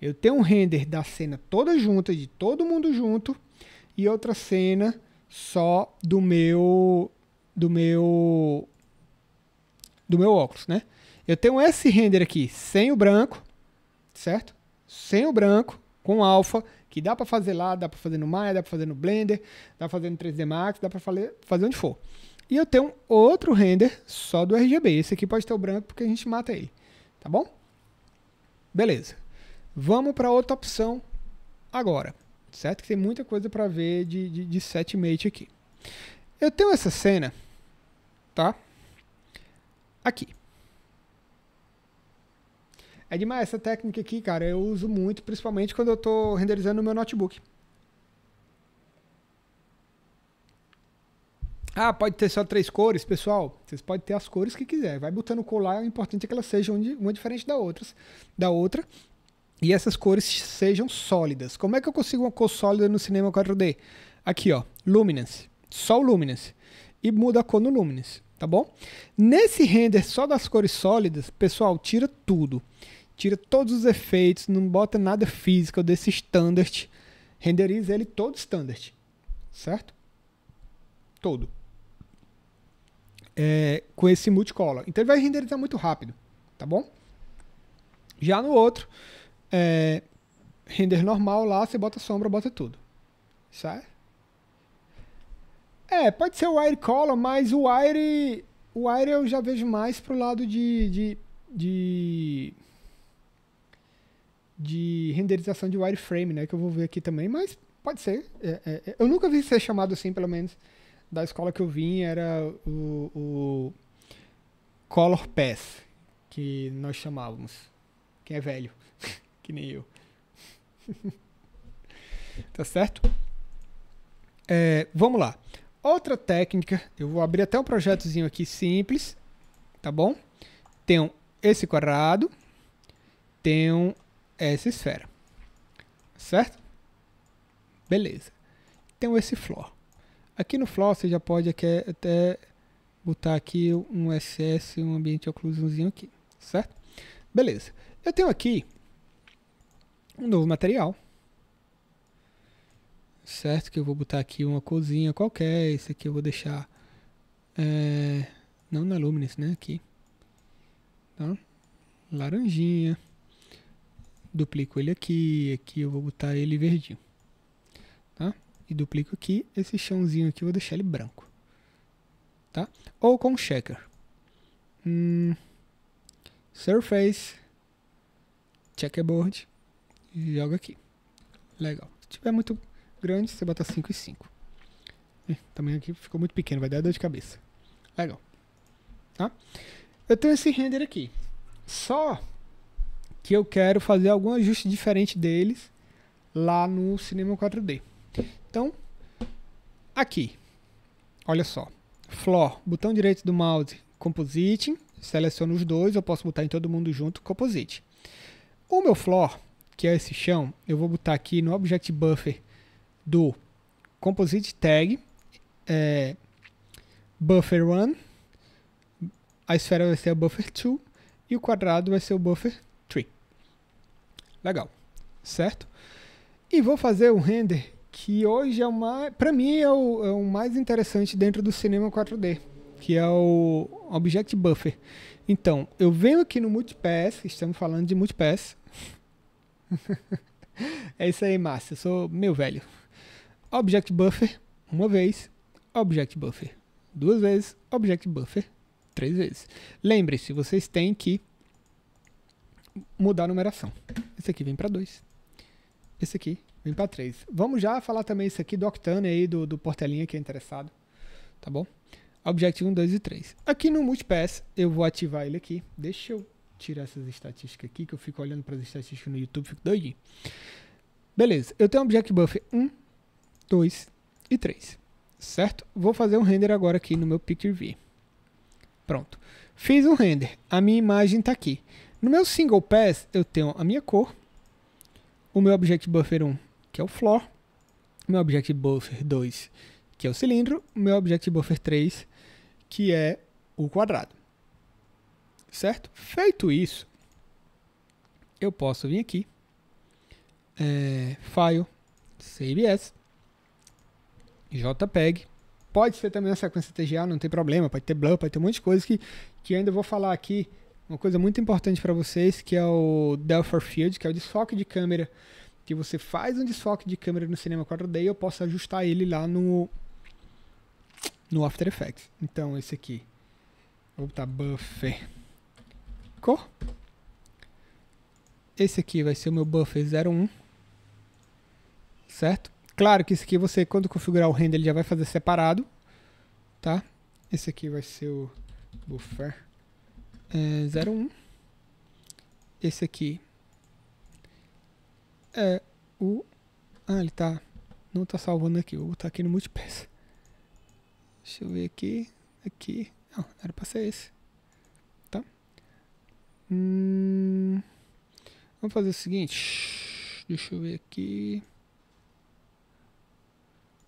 Speaker 1: Eu tenho um render da cena toda junta, de todo mundo junto, e outra cena só do meu do meu do meu óculos, né? Eu tenho esse render aqui sem o branco, certo? Sem o branco, com alfa, que dá para fazer lá, dá para fazer no Maya, dá para fazer no Blender, dá para fazer no 3D Max, dá para fazer onde for. E eu tenho outro render só do RGB. Esse aqui pode ter o branco porque a gente mata ele, tá bom? Beleza. Vamos para outra opção agora, certo? Que tem muita coisa para ver de, de, de setmate aqui. Eu tenho essa cena tá? Aqui. É demais essa técnica aqui, cara. Eu uso muito, principalmente quando eu estou renderizando no meu notebook. Ah, pode ter só três cores, pessoal. Vocês podem ter as cores que quiser. Vai botando colar, o importante é que elas sejam uma diferente da outra, da outra. E essas cores sejam sólidas. Como é que eu consigo uma cor sólida no cinema 4D? Aqui, ó, luminance. Só o luminance. E muda a cor no luminance tá bom? Nesse render só das cores sólidas, pessoal, tira tudo. Tira todos os efeitos, não bota nada físico desse standard. Renderiza ele todo standard, certo? Todo. É, com esse multicolor. Então ele vai renderizar muito rápido, tá bom? Já no outro, é, render normal lá, você bota sombra, bota tudo, certo? É, pode ser o Wire Collar, mas o Wire. O Wire eu já vejo mais pro lado de. de, de, de renderização de wireframe, né? Que eu vou ver aqui também, mas pode ser. É, é, é, eu nunca vi ser chamado assim, pelo menos da escola que eu vim, era o, o Color Pass, que nós chamávamos. Quem é velho, *laughs* que nem eu. *laughs* tá certo? É, vamos lá. Outra técnica, eu vou abrir até um projetozinho aqui simples, tá bom? Tenho esse quadrado, tenho essa esfera, certo? Beleza. Tenho esse floor. Aqui no floor você já pode até botar aqui um SS, um ambiente oclusãozinho aqui, certo? Beleza. Eu tenho aqui um novo material, certo? Que eu vou botar aqui uma cozinha qualquer, esse aqui eu vou deixar, é, não na Luminous, né, aqui, tá? laranjinha, duplico ele aqui, aqui eu vou botar ele verdinho, tá? E duplico aqui, esse chãozinho aqui eu vou deixar ele branco, tá? Ou com checker, hum, surface, checkerboard, joga aqui, legal. Se tiver muito grande, você bota 5 e 5. É, também aqui ficou muito pequeno, vai dar dor de cabeça. Legal. Tá? Eu tenho esse render aqui. Só que eu quero fazer algum ajuste diferente deles lá no Cinema 4D. Então, aqui. Olha só. Floor, botão direito do mouse, Compositing. Seleciono os dois, eu posso botar em todo mundo junto, Composite. O meu floor, que é esse chão, eu vou botar aqui no Object Buffer do composite tag, é, buffer 1, a esfera vai ser a buffer 2 e o quadrado vai ser o buffer 3. Legal, certo? E vou fazer um render que hoje é o mais, para mim é o, é o mais interessante dentro do cinema 4D, que é o Object Buffer. Então, eu venho aqui no Multipass, estamos falando de Multipass. *laughs* é isso aí, Márcio, eu sou meu velho object buffer uma vez, object buffer duas vezes, object buffer três vezes. Lembre-se, vocês têm que mudar a numeração. Esse aqui vem para 2. Esse aqui vem para 3. Vamos já falar também isso aqui do Octane aí, do, do Portelinha que é interessado. Tá bom? Object 1, 2 e 3. Aqui no Multipass, eu vou ativar ele aqui. Deixa eu tirar essas estatísticas aqui, que eu fico olhando para as estatísticas no YouTube, fico doidinho. Beleza, eu tenho um Object Buffer 1, 2 e 3, certo? Vou fazer um render agora aqui no meu Picture View. Pronto. Fiz um render, a minha imagem está aqui. No meu Single Pass eu tenho a minha cor, o meu Object Buffer 1, que é o floor, o meu Object Buffer 2, que é o cilindro, o meu Object Buffer 3, que é o quadrado. Certo? Feito isso, eu posso vir aqui, é, File, Save As, JPEG. Pode ser também na sequência TGA, não tem problema, pode ter blur, pode ter um monte de coisa que, que ainda vou falar aqui. Uma coisa muito importante para vocês, que é o Delphi Field, que é o desfoque de câmera, que você faz um desfoque de câmera no Cinema 4D e eu posso ajustar ele lá no, no After Effects. Então, esse aqui. Vou botar buffer cor. Esse aqui vai ser o meu buffer 01. Certo? Claro que isso aqui você, quando configurar o render, ele já vai fazer separado, tá? Esse aqui vai ser o buffer é, 01. Esse aqui é o... Ah, ele tá... Não tá salvando aqui, vou botar aqui no multipass. Deixa eu ver aqui, aqui... Não, era pra ser esse. Tá? Hum... Vamos fazer o seguinte... Deixa eu ver aqui...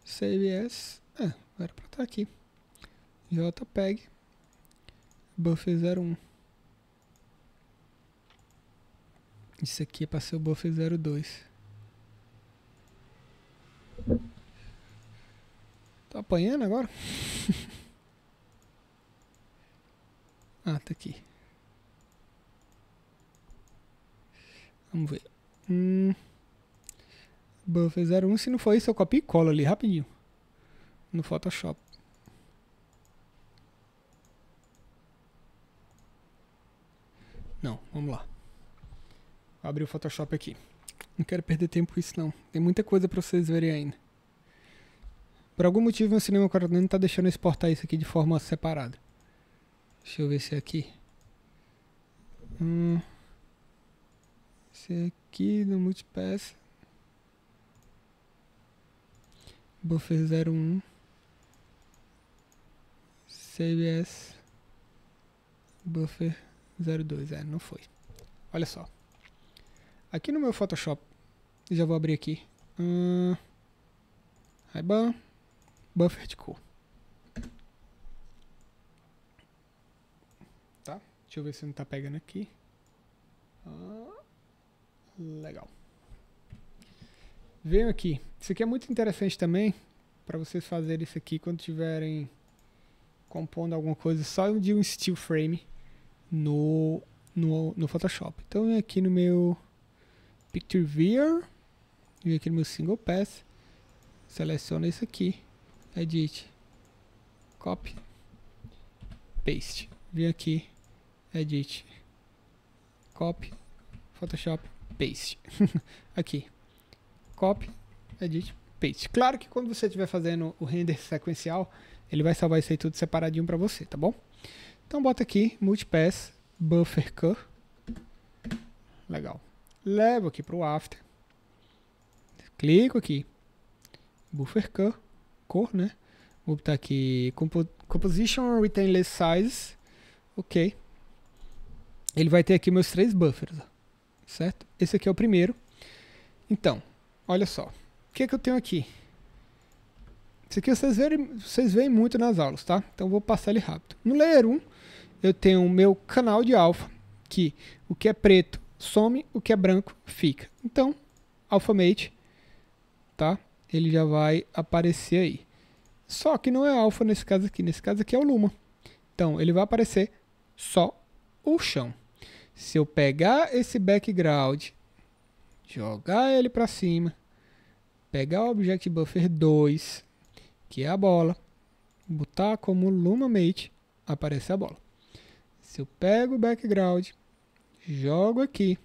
Speaker 1: CVS, é, era pra estar tá aqui. JPEG, buffer01. Isso aqui é para ser o zero 02. Tá apanhando agora? *laughs* ah, tá aqui. Vamos ver. Hum. Buffer01. Se não for isso, eu copio e colo ali rapidinho. No Photoshop. Não, vamos lá. Vou abrir o Photoshop aqui. Não quero perder tempo com isso não. Tem muita coisa para vocês verem ainda. Por algum motivo meu cinema 4 não está deixando eu exportar isso aqui de forma separada. Deixa eu ver se é aqui. Hum, esse é aqui do Multipass. Buffer 01 CBS Buffer 02, é, não foi. Olha só. Aqui no meu Photoshop, já vou abrir aqui. Uh, hum. ray Buffer de cor. Tá, deixa eu ver se não tá pegando aqui. Uh, legal. Venho aqui. Isso aqui é muito interessante também, para vocês fazerem isso aqui quando tiverem compondo alguma coisa só de um steel frame no, no, no Photoshop. Então vem aqui no meu Picture Viewer, vem aqui no meu Single Pass, seleciona isso aqui, Edit, Copy, Paste. vem aqui, Edit, Copy, Photoshop, Paste. *laughs* aqui copy, edit, paste. Claro que quando você estiver fazendo o render sequencial, ele vai salvar isso aí tudo separadinho para você, tá bom? Então bota aqui multipass buffer cur. Legal. Levo aqui para o after. Clico aqui. Buffer cur, cor, né? Vou botar aqui compo composition retain size. OK. Ele vai ter aqui meus três buffers, certo? Esse aqui é o primeiro. Então, Olha só. O que, é que eu tenho aqui? Isso aqui vocês veem, vocês veem muito nas aulas, tá? Então vou passar ele rápido. No Layer 1, eu tenho o meu canal de alfa, que o que é preto some, o que é branco fica. Então, AlphaMate, tá? Ele já vai aparecer aí. Só que não é alfa nesse caso aqui, nesse caso aqui é o Luma. Então, ele vai aparecer só o chão. Se eu pegar esse background jogar ele para cima, pegar o Object Buffer 2, que é a bola, botar como luma mate aparece a bola. Se eu pego o background, jogo aqui,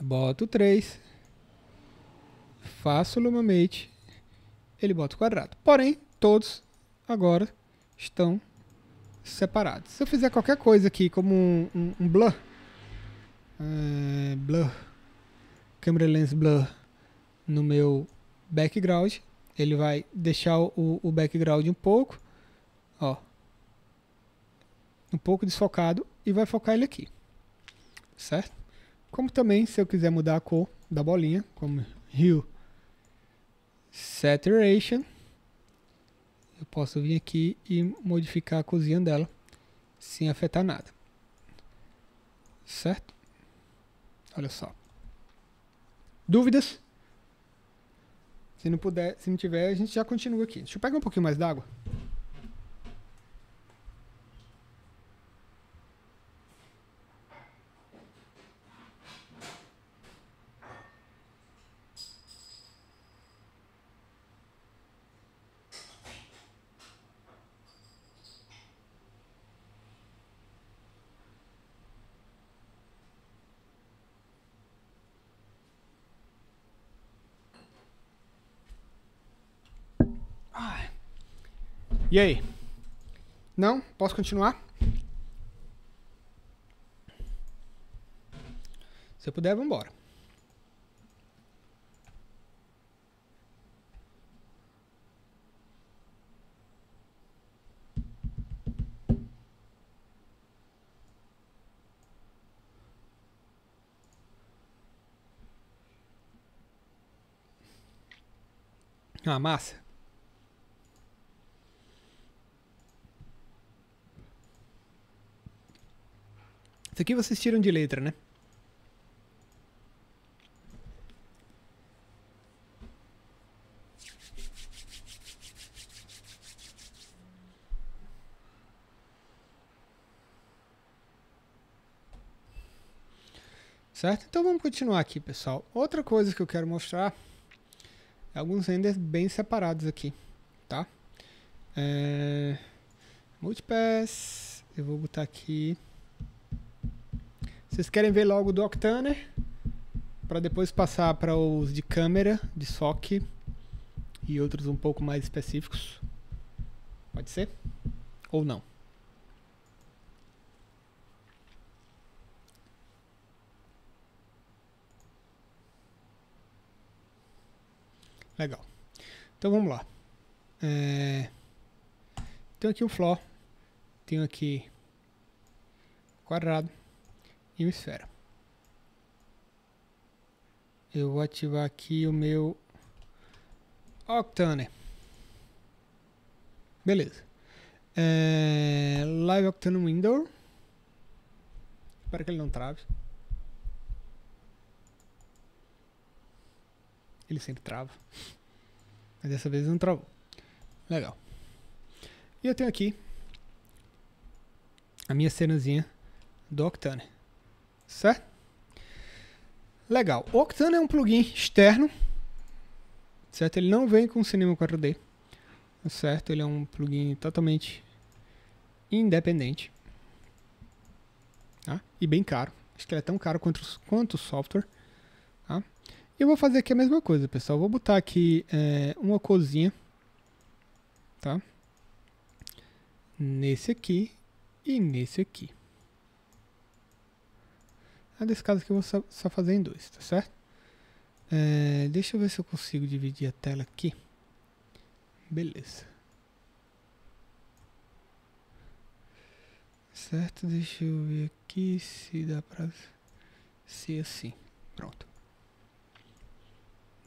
Speaker 1: boto 3, faço o mate, ele bota o quadrado. Porém, todos agora estão separados. Se eu fizer qualquer coisa aqui, como um, um, um blur, é, blur, Camera Lens Blur no meu background. Ele vai deixar o, o background um pouco, ó, um pouco desfocado e vai focar ele aqui, certo? Como também, se eu quiser mudar a cor da bolinha, como Hue Saturation, eu posso vir aqui e modificar a cozinha dela sem afetar nada, certo? Olha só. Dúvidas? Se não puder, se não tiver, a gente já continua aqui. Deixa eu pegar um pouquinho mais d'água. E aí? Não? Posso continuar? Se eu puder, vamos embora. Ah, massa. Isso aqui vocês tiram de letra, né? Certo? Então vamos continuar aqui, pessoal. Outra coisa que eu quero mostrar é alguns renders bem separados aqui, tá? É... Multipass, eu vou botar aqui vocês querem ver logo do Octane para depois passar para os de câmera, de SOC e outros um pouco mais específicos. Pode ser? Ou não? Legal. Então vamos lá. É... Tenho aqui o flow. Tenho aqui quadrado e o esfera. Eu vou ativar aqui o meu Octane. Beleza. É, live Octane Window. Espero que ele não trave. Ele sempre trava. Mas dessa vez não travou. Legal. E eu tenho aqui a minha cenazinha do Octane. Certo? Legal. O Octane é um plugin externo, certo? Ele não vem com Cinema 4D, certo? Ele é um plugin totalmente independente tá? e bem caro. Acho que ele é tão caro quanto, quanto o software. Tá? Eu vou fazer aqui a mesma coisa, pessoal. vou botar aqui é, uma cozinha, tá? Nesse aqui e nesse aqui. É desse caso que eu vou só, só fazer em dois, tá certo? É, deixa eu ver se eu consigo dividir a tela aqui. Beleza. Certo, deixa eu ver aqui se dá pra ser assim. Pronto.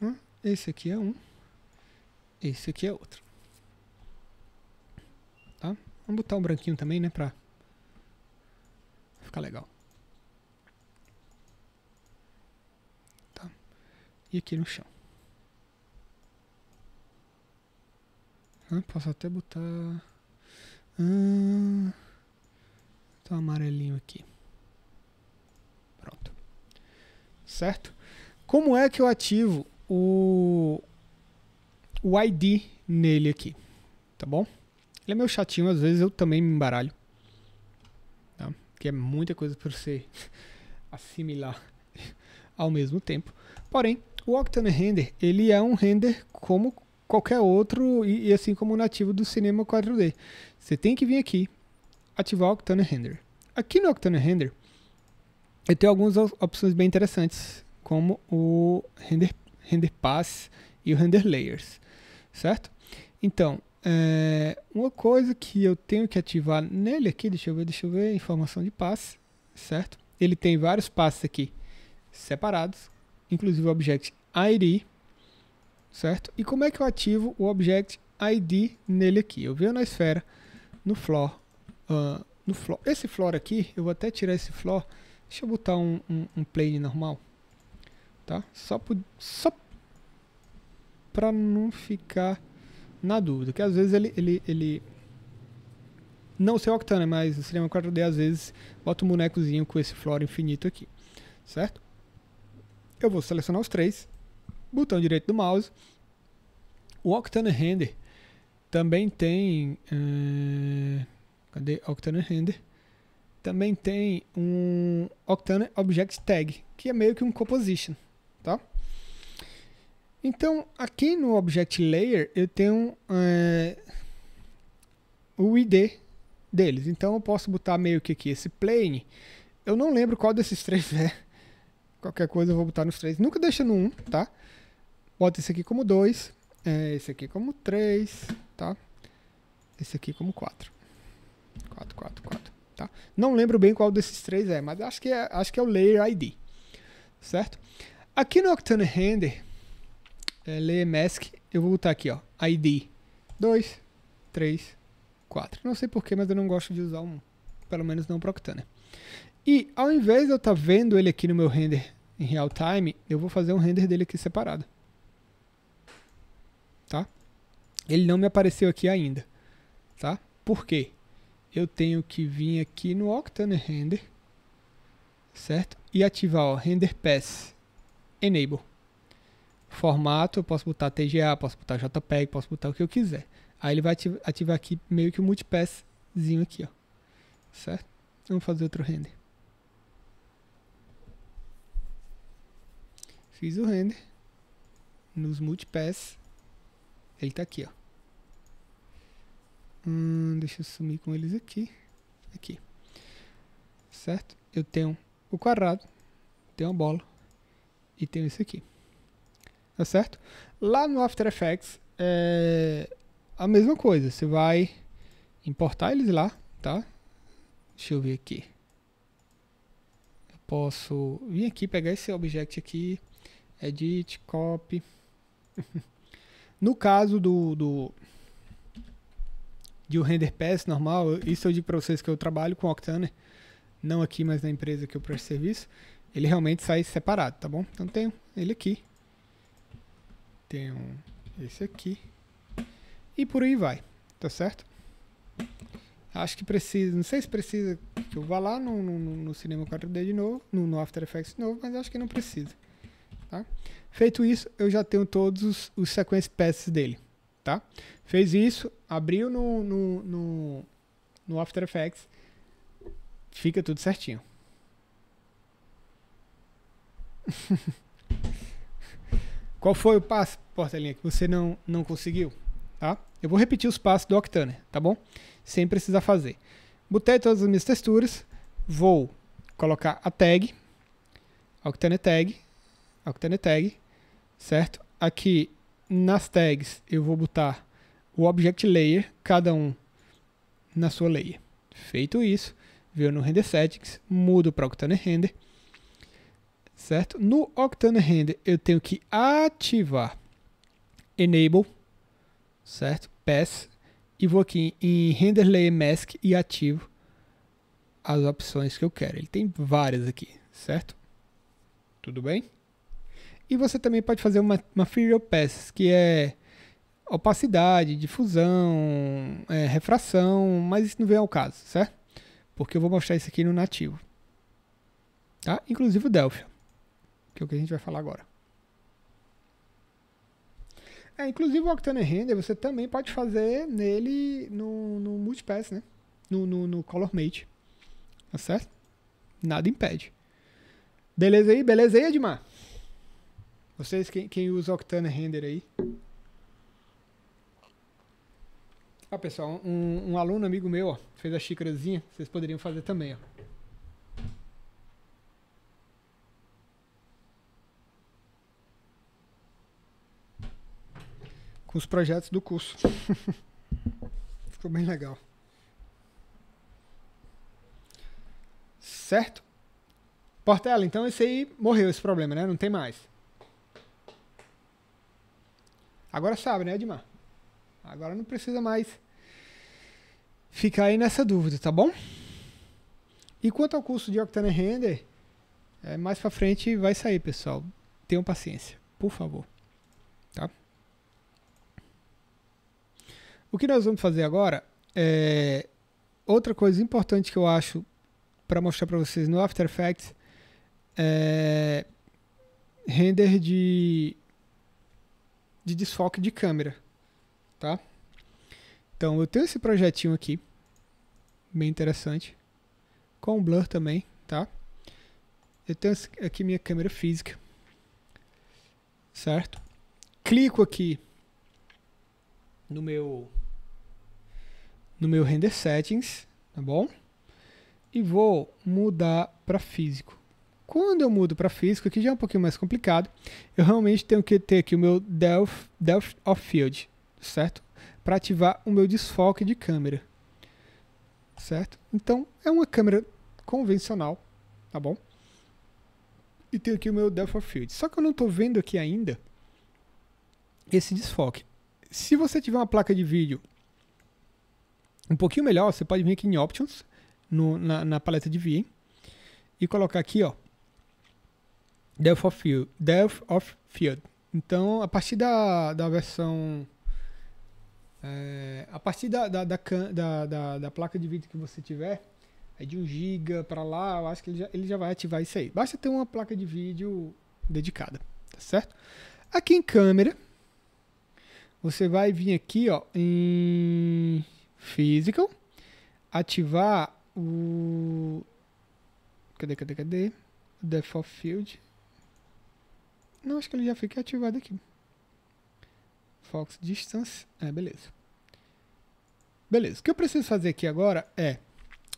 Speaker 1: Ah, esse aqui é um. Esse aqui é outro. Tá? Vamos botar um branquinho também, né? Pra ficar legal. e aqui no chão. Ah, posso até botar... Ah, tá um amarelinho aqui. Pronto. Certo? Como é que eu ativo o, o ID nele aqui? Tá bom? Ele é meio chatinho, às vezes eu também me embaralho. Tá? Que é muita coisa para você *laughs* assimilar ao mesmo tempo. Porém, o Octane Render, ele é um render como qualquer outro e, e assim como o nativo do cinema 4D. Você tem que vir aqui, ativar o Octane Render. Aqui no Octane Render, eu tenho algumas opções bem interessantes, como o Render, render Pass e o Render Layers, certo? Então, é, uma coisa que eu tenho que ativar nele aqui, deixa eu ver, deixa eu ver, informação de pass, certo? Ele tem vários passes aqui separados, inclusive o Object ID, certo? E como é que eu ativo o Object ID nele aqui? Eu venho na esfera, no floor, uh, no floor. Esse floor aqui, eu vou até tirar esse floor, deixa eu botar um, um, um plane normal, tá? Só, só para não ficar na dúvida, que às vezes ele, ele, ele não sei o Octane, mas o Cinema 4D às vezes bota um bonecozinho com esse floor infinito aqui, certo? eu vou selecionar os três, botão direito do mouse. O Octane Render também tem. Uh, cadê Octane Render? Também tem um Octane Object Tag, que é meio que um composition, tá? Então, aqui no Object Layer, eu tenho uh, o ID deles. Então, eu posso botar meio que aqui esse plane. Eu não lembro qual desses três *laughs* é, Qualquer coisa eu vou botar nos três. Nunca deixa no um, tá? Bota esse aqui como É, esse aqui como três, tá? Esse aqui como quatro. Quatro, quatro, quatro, Tá? Não lembro bem qual desses três é, mas acho que é, acho que é o Layer ID. Certo? Aqui no Octane Render, é, Layer Mask, eu vou botar aqui, ó. ID dois, três, quatro. Não sei porquê, mas eu não gosto de usar um. Pelo menos não para Octane. E ao invés de eu estar tá vendo ele aqui no meu render em real time, eu vou fazer um render dele aqui separado. Tá? Ele não me apareceu aqui ainda. Tá? Por quê? Eu tenho que vir aqui no Octane Render, certo? E ativar, o Render Pass Enable. Formato, eu posso botar TGA, posso botar JPEG, posso botar o que eu quiser. Aí ele vai ativar aqui meio que o multipasszinho aqui, ó. Certo? Vamos fazer outro render. Fiz o render. Nos multipass. Ele tá aqui, ó. Hum, deixa eu sumir com eles aqui. Aqui. Certo? Eu tenho o quadrado. Tenho a bola. E tenho isso aqui. Tá certo? Lá no After Effects é a mesma coisa. Você vai importar eles lá, tá? Deixa eu ver aqui. Eu posso vir aqui, pegar esse objeto aqui Edit, copy. *laughs* no caso do, do de um render pass normal, isso eu digo para vocês que eu trabalho com Octane, não aqui, mas na empresa que eu presto serviço, ele realmente sai separado, tá bom? Então tem ele aqui, tem um, esse aqui, e por aí vai, tá certo? Acho que precisa, não sei se precisa que eu vá lá no, no, no Cinema 4D de novo, no, no After Effects de novo, mas acho que não precisa. Tá? Feito isso, eu já tenho todos os, os sequence passes dele. Tá? Fez isso, abriu no, no, no, no After Effects, fica tudo certinho. *laughs* Qual foi o passo, Portelinha, que você não, não conseguiu? Tá? Eu vou repetir os passos do Octane tá bom? Sem precisar fazer. Botei todas as minhas texturas, vou colocar a tag, Octane Tag, Octane Tag, certo? Aqui nas tags eu vou botar o Object Layer, cada um na sua layer. Feito isso, veio no Render Settings, mudo para Octane Render, certo? No Octane Render eu tenho que ativar Enable, certo? Pass, e vou aqui em Render Layer Mask e ativo as opções que eu quero. Ele tem várias aqui, certo? Tudo bem? E você também pode fazer uma, uma Ferial Pass, que é opacidade, difusão, é, refração, mas isso não vem ao caso, certo? Porque eu vou mostrar isso aqui no nativo. Tá? Inclusive o Delphi, que é o que a gente vai falar agora. É, inclusive o Octane Render você também pode fazer nele no, no Multipass, né? No, no, no ColorMate. Tá certo? Nada impede. Beleza aí? Beleza aí, Edmar? Vocês, quem, quem usa Octane Render aí? Ah, pessoal, um, um aluno amigo meu ó, fez a xícarazinha. Vocês poderiam fazer também, ó. Com os projetos do curso. *laughs* Ficou bem legal. Certo? Portela, então esse aí morreu esse problema, né? Não tem mais. Agora sabe, né, Edmar? Agora não precisa mais ficar aí nessa dúvida, tá bom? E quanto ao curso de Octane Render, é, mais pra frente vai sair, pessoal. Tenham paciência, por favor. Tá? O que nós vamos fazer agora é outra coisa importante que eu acho para mostrar para vocês no After Effects é render de de desfoque de câmera, tá? Então eu tenho esse projetinho aqui, bem interessante, com blur também, tá? Eu tenho aqui minha câmera física, certo? Clico aqui no meu no meu render settings, tá bom? E vou mudar para físico. Quando eu mudo para físico, que já é um pouquinho mais complicado, eu realmente tenho que ter aqui o meu Delph, Delph of Field, certo? Para ativar o meu desfoque de câmera, certo? Então, é uma câmera convencional, tá bom? E tenho aqui o meu Delph of Field. Só que eu não estou vendo aqui ainda esse desfoque. Se você tiver uma placa de vídeo um pouquinho melhor, você pode vir aqui em Options, no, na, na paleta de VI, e colocar aqui, ó, Death of Field. Death of Field. Então, a partir da, da versão. É, a partir da da, da, da, da, placa de vídeo que você tiver, é de 1 GB para lá, eu acho que ele já, ele já vai ativar isso aí. Basta ter uma placa de vídeo dedicada, tá certo? Aqui em câmera, você vai vir aqui ó, em Physical, ativar o. Cadê, cadê, cadê? of Field. Não, acho que ele já fica ativado aqui. Fox Distance. É, beleza. Beleza. O que eu preciso fazer aqui agora é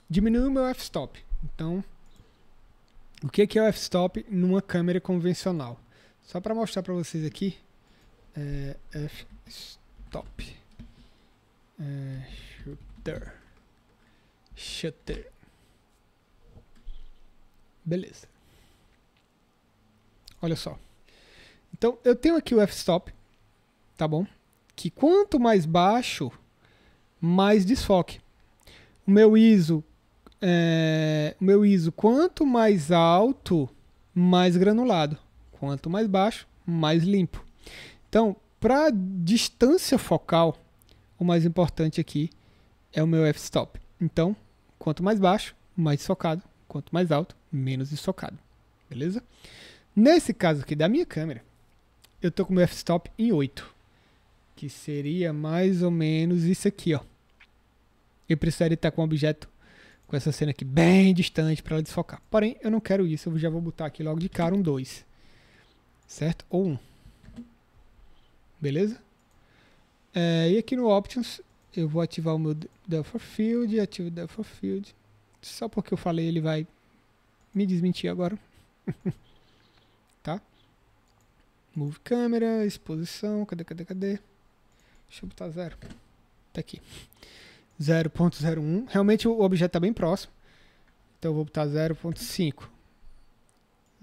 Speaker 1: diminuir o meu f-stop. Então, o que é o f-stop numa câmera convencional? Só para mostrar para vocês aqui. É, f-stop. É, shooter. Shutter. Beleza. Olha só. Então, eu tenho aqui o f-stop, tá bom? Que quanto mais baixo, mais desfoque. O meu ISO, é, o meu ISO quanto mais alto, mais granulado. Quanto mais baixo, mais limpo. Então, para distância focal, o mais importante aqui é o meu f-stop. Então, quanto mais baixo, mais socado. Quanto mais alto, menos desfocado. Beleza? Nesse caso aqui da minha câmera, eu tô com meu f-stop em 8. Que seria mais ou menos isso aqui, ó. Eu precisaria estar com um objeto com essa cena aqui bem distante para ela desfocar. Porém, eu não quero isso, eu já vou botar aqui logo de cara um 2. Certo? Ou Um. Beleza? É, e aqui no Options, eu vou ativar o meu of Field, ativo o of Field. Só porque eu falei, ele vai me desmentir agora. *laughs* Move câmera, exposição, cadê, cadê, cadê? Deixa eu botar zero. Tá aqui. 0.01. Realmente o objeto está bem próximo. Então eu vou botar 0.5.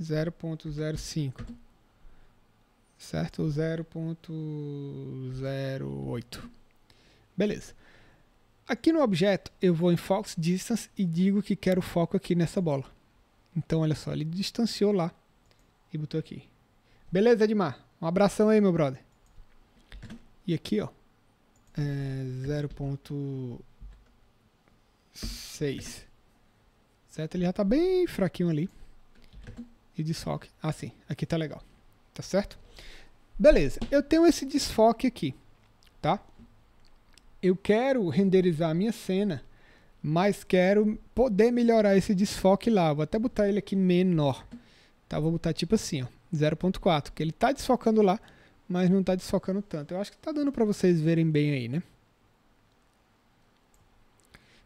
Speaker 1: 0.05. Certo? 0.08. Beleza. Aqui no objeto eu vou em Focus Distance e digo que quero foco aqui nessa bola. Então olha só, ele distanciou lá e botou aqui. Beleza, Edmar? Um abração aí, meu brother. E aqui, ó. É 0.6. Certo? Ele já tá bem fraquinho ali. E desfoque. Ah, sim. Aqui tá legal. Tá certo? Beleza. Eu tenho esse desfoque aqui. Tá? Eu quero renderizar a minha cena. Mas quero poder melhorar esse desfoque lá. Vou até botar ele aqui menor. Tá? Vou botar tipo assim, ó. 0.4, que ele está desfocando lá, mas não está desfocando tanto. Eu acho que está dando para vocês verem bem aí, né?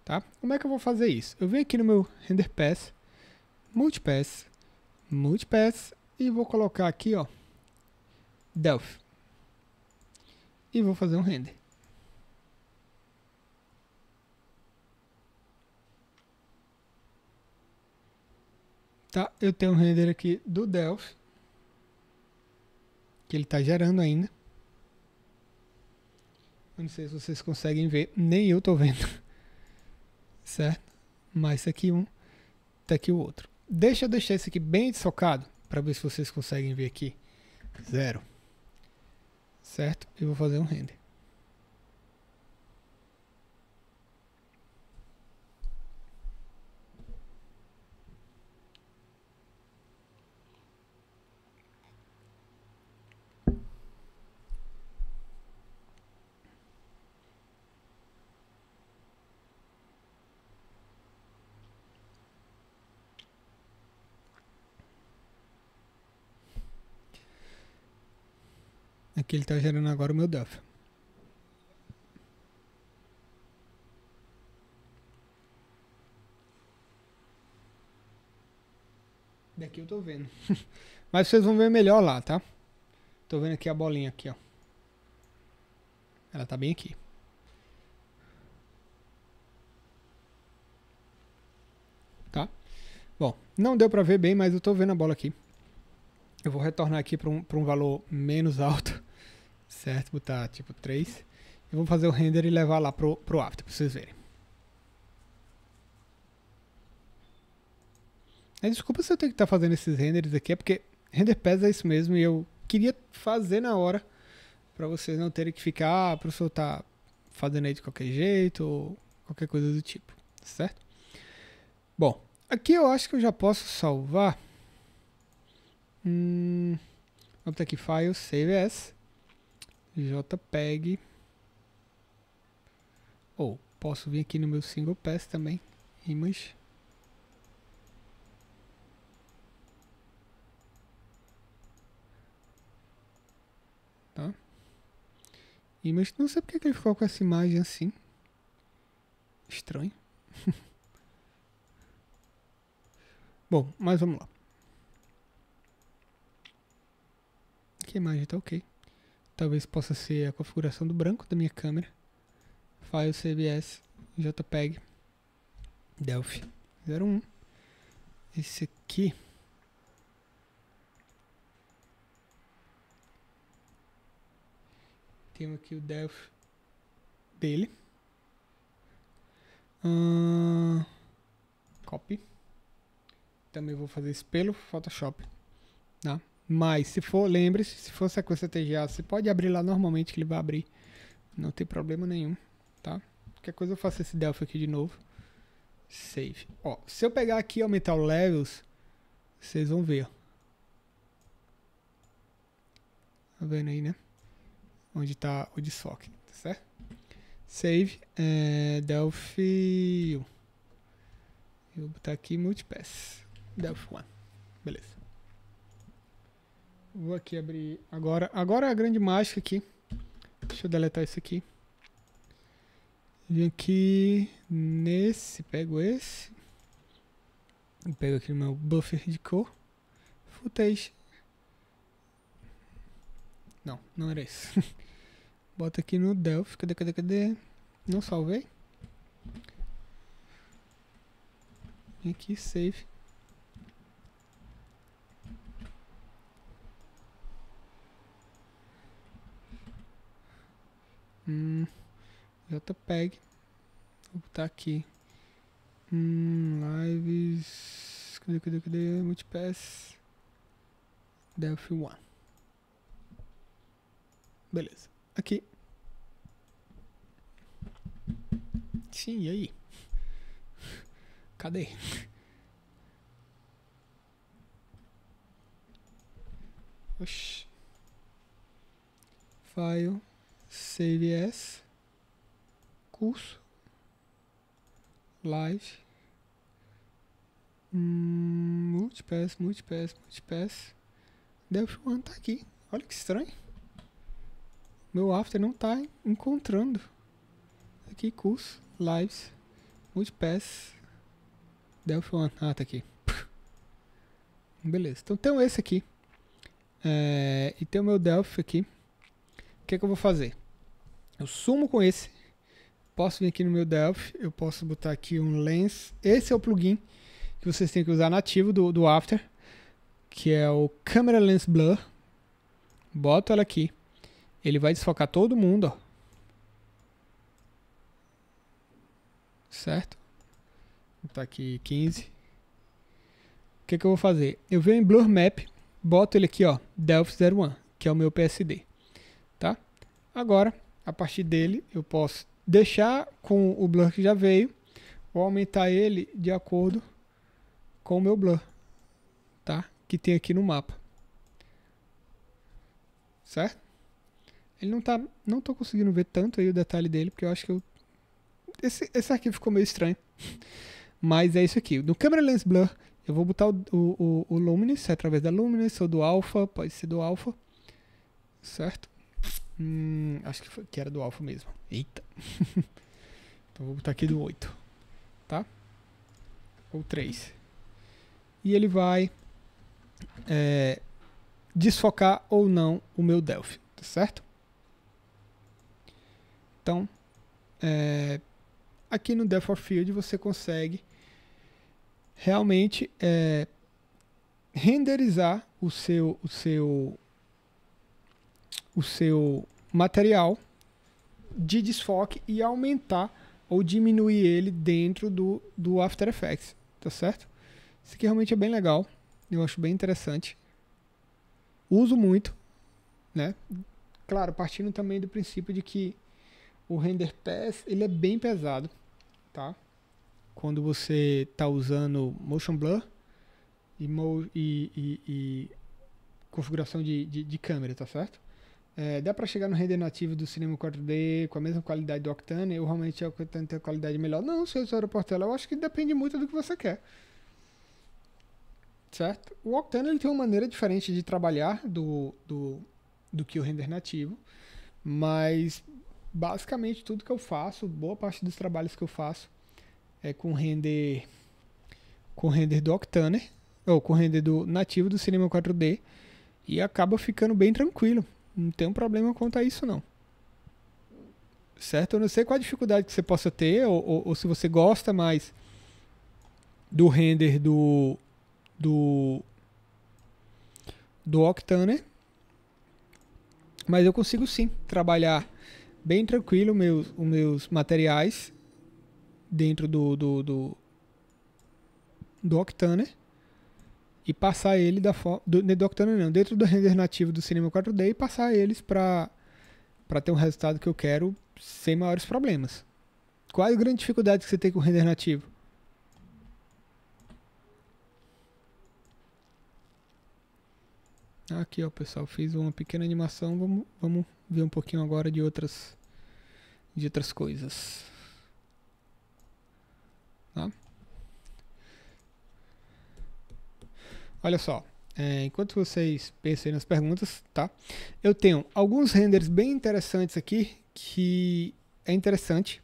Speaker 1: Tá? Como é que eu vou fazer isso? Eu venho aqui no meu Render Pass, Multipass, Multipass e vou colocar aqui, ó, Delphi. E vou fazer um render. Tá? Eu tenho um render aqui do Delphi que ele está gerando ainda. não sei se vocês conseguem ver, nem eu estou vendo, *laughs* certo? Mas tá aqui um, tá aqui o outro. Deixa eu deixar esse aqui bem socado para ver se vocês conseguem ver aqui. Zero. Certo? E vou fazer um render. que ele está gerando agora o meu duff. Daqui eu tô vendo. *laughs* Mas vocês vão ver melhor lá, tá? Tô vendo aqui a bolinha aqui, ó. Ela tá bem aqui. Tá? Bom, não deu pra ver bem, mas eu tô vendo a bola aqui. Eu vou retornar aqui para um, pra um valor menos *laughs* alto certo? Botar tipo 3. e vou fazer o render e levar lá pro, pro after para vocês verem. desculpa se eu tenho que estar tá fazendo esses renders aqui, é porque render pads é isso mesmo e eu queria fazer na hora para vocês não terem que ficar, ah, professor, tá fazendo aí de qualquer jeito ou qualquer coisa do tipo, certo? Bom, aqui eu acho que eu já posso salvar. Hum, vamos botar aqui File, Save As. JPEG. Ou posso vir aqui no meu single pass também, image. Tá? Image, não sei porque que ele ficou com essa imagem assim. Estranho. *laughs* Bom, mas vamos lá. Que imagem tá ok talvez possa ser a configuração do branco da minha câmera. File CBS JPEG Delphi 01. Esse aqui temos aqui o Delphi dele. Uh, copy. Também vou fazer isso pelo Photoshop. Tá? Mas se for, lembre-se, se for sequência TGA, você pode abrir lá normalmente que ele vai abrir. Não tem problema nenhum, tá? Qualquer coisa eu faço esse Delphi aqui de novo. Save. Ó, se eu pegar aqui e aumentar o levels, vocês vão ver. Tá vendo aí, né? Onde tá o de sock, tá certo? Save. É, Delphi. Eu vou botar aqui multipass. Delphi 1. Beleza. Vou aqui abrir agora. Agora é a grande mágica aqui. Deixa eu deletar isso aqui. Vim aqui nesse, pego esse. E pego aqui no meu buffer de cor. Footage. Não, não era isso. *laughs* Bota aqui no Delphi. Cadê, cadê, cadê? Não salvei. Vim aqui, save. Hum, JPEG. Vou botar aqui. Hum, lives. Cadê, cadê, cadê? Multipass. Delphi One. Beleza. Aqui. Sim, e aí? *laughs* Cadê? Oxi. File. CVS, curso, live, hum, multipass, multipass, multipass. Delphi One tá aqui. Olha que estranho. Meu after não tá encontrando. Aqui, curso, lives, multipass, Delphi One. Ah, tá aqui. *laughs* Beleza. Então tem esse aqui. É, e tem o meu Delphi aqui. O que, é que eu vou fazer? Eu sumo com esse. Posso vir aqui no meu Delphi, eu posso botar aqui um Lens. Esse é o plugin que vocês têm que usar nativo do, do After, que é o Camera Lens Blur. Boto ela aqui. Ele vai desfocar todo mundo, ó. Certo? Tá aqui 15. O que, que eu vou fazer? Eu venho em Blur Map, boto ele aqui, ó, Delphi 01, que é o meu PSD. Tá? Agora, a partir dele, eu posso deixar com o blur que já veio ou aumentar ele de acordo com o meu blur, tá? Que tem aqui no mapa. Certo? Ele não tá, não tô conseguindo ver tanto aí o detalhe dele, porque eu acho que eu esse, esse arquivo ficou meio estranho. *laughs* Mas é isso aqui. No Camera Lens Blur, eu vou botar o, o, o Luminous, é através da Luminous ou do Alpha, pode ser do Alpha, certo? Hum, acho que, foi, que era do alfa mesmo. Eita. *laughs* então vou botar aqui do 8. Tá? Ou 3. E ele vai é, desfocar ou não o meu Delphi. Tá certo? Então, é, aqui no Depth of Field você consegue realmente é, renderizar o seu, o seu o seu material de desfoque e aumentar ou diminuir ele dentro do, do After Effects, tá certo? Isso aqui realmente é bem legal, eu acho bem interessante. Uso muito, né? Claro, partindo também do princípio de que o render pass ele é bem pesado, tá? Quando você está usando motion blur e, mo e, e, e configuração de, de, de câmera, tá certo? É, dá para chegar no render nativo do cinema 4D com a mesma qualidade do Octane? Eu realmente o Octane tem a qualidade melhor? Não, usar o Portela, eu acho que depende muito do que você quer. Certo? O Octane ele tem uma maneira diferente de trabalhar do, do, do que o render nativo, mas basicamente tudo que eu faço, boa parte dos trabalhos que eu faço é com render com render do Octane ou com render do nativo do cinema 4D e acaba ficando bem tranquilo não tem um problema quanto a isso, não. Certo? Eu não sei qual a dificuldade que você possa ter, ou, ou, ou se você gosta mais do render do, do, do octane Mas eu consigo sim trabalhar bem tranquilo meus, os meus materiais dentro do, do, do, do e passar ele da forma. Do, do não, dentro do render nativo do Cinema 4D e passar eles para ter um resultado que eu quero sem maiores problemas. Qual é a grande dificuldade que você tem com o render nativo? Aqui ó pessoal, fiz uma pequena animação, vamos, vamos ver um pouquinho agora de outras, de outras coisas. Tá? Olha só, é, enquanto vocês pensam nas perguntas, tá? Eu tenho alguns renders bem interessantes aqui que é interessante.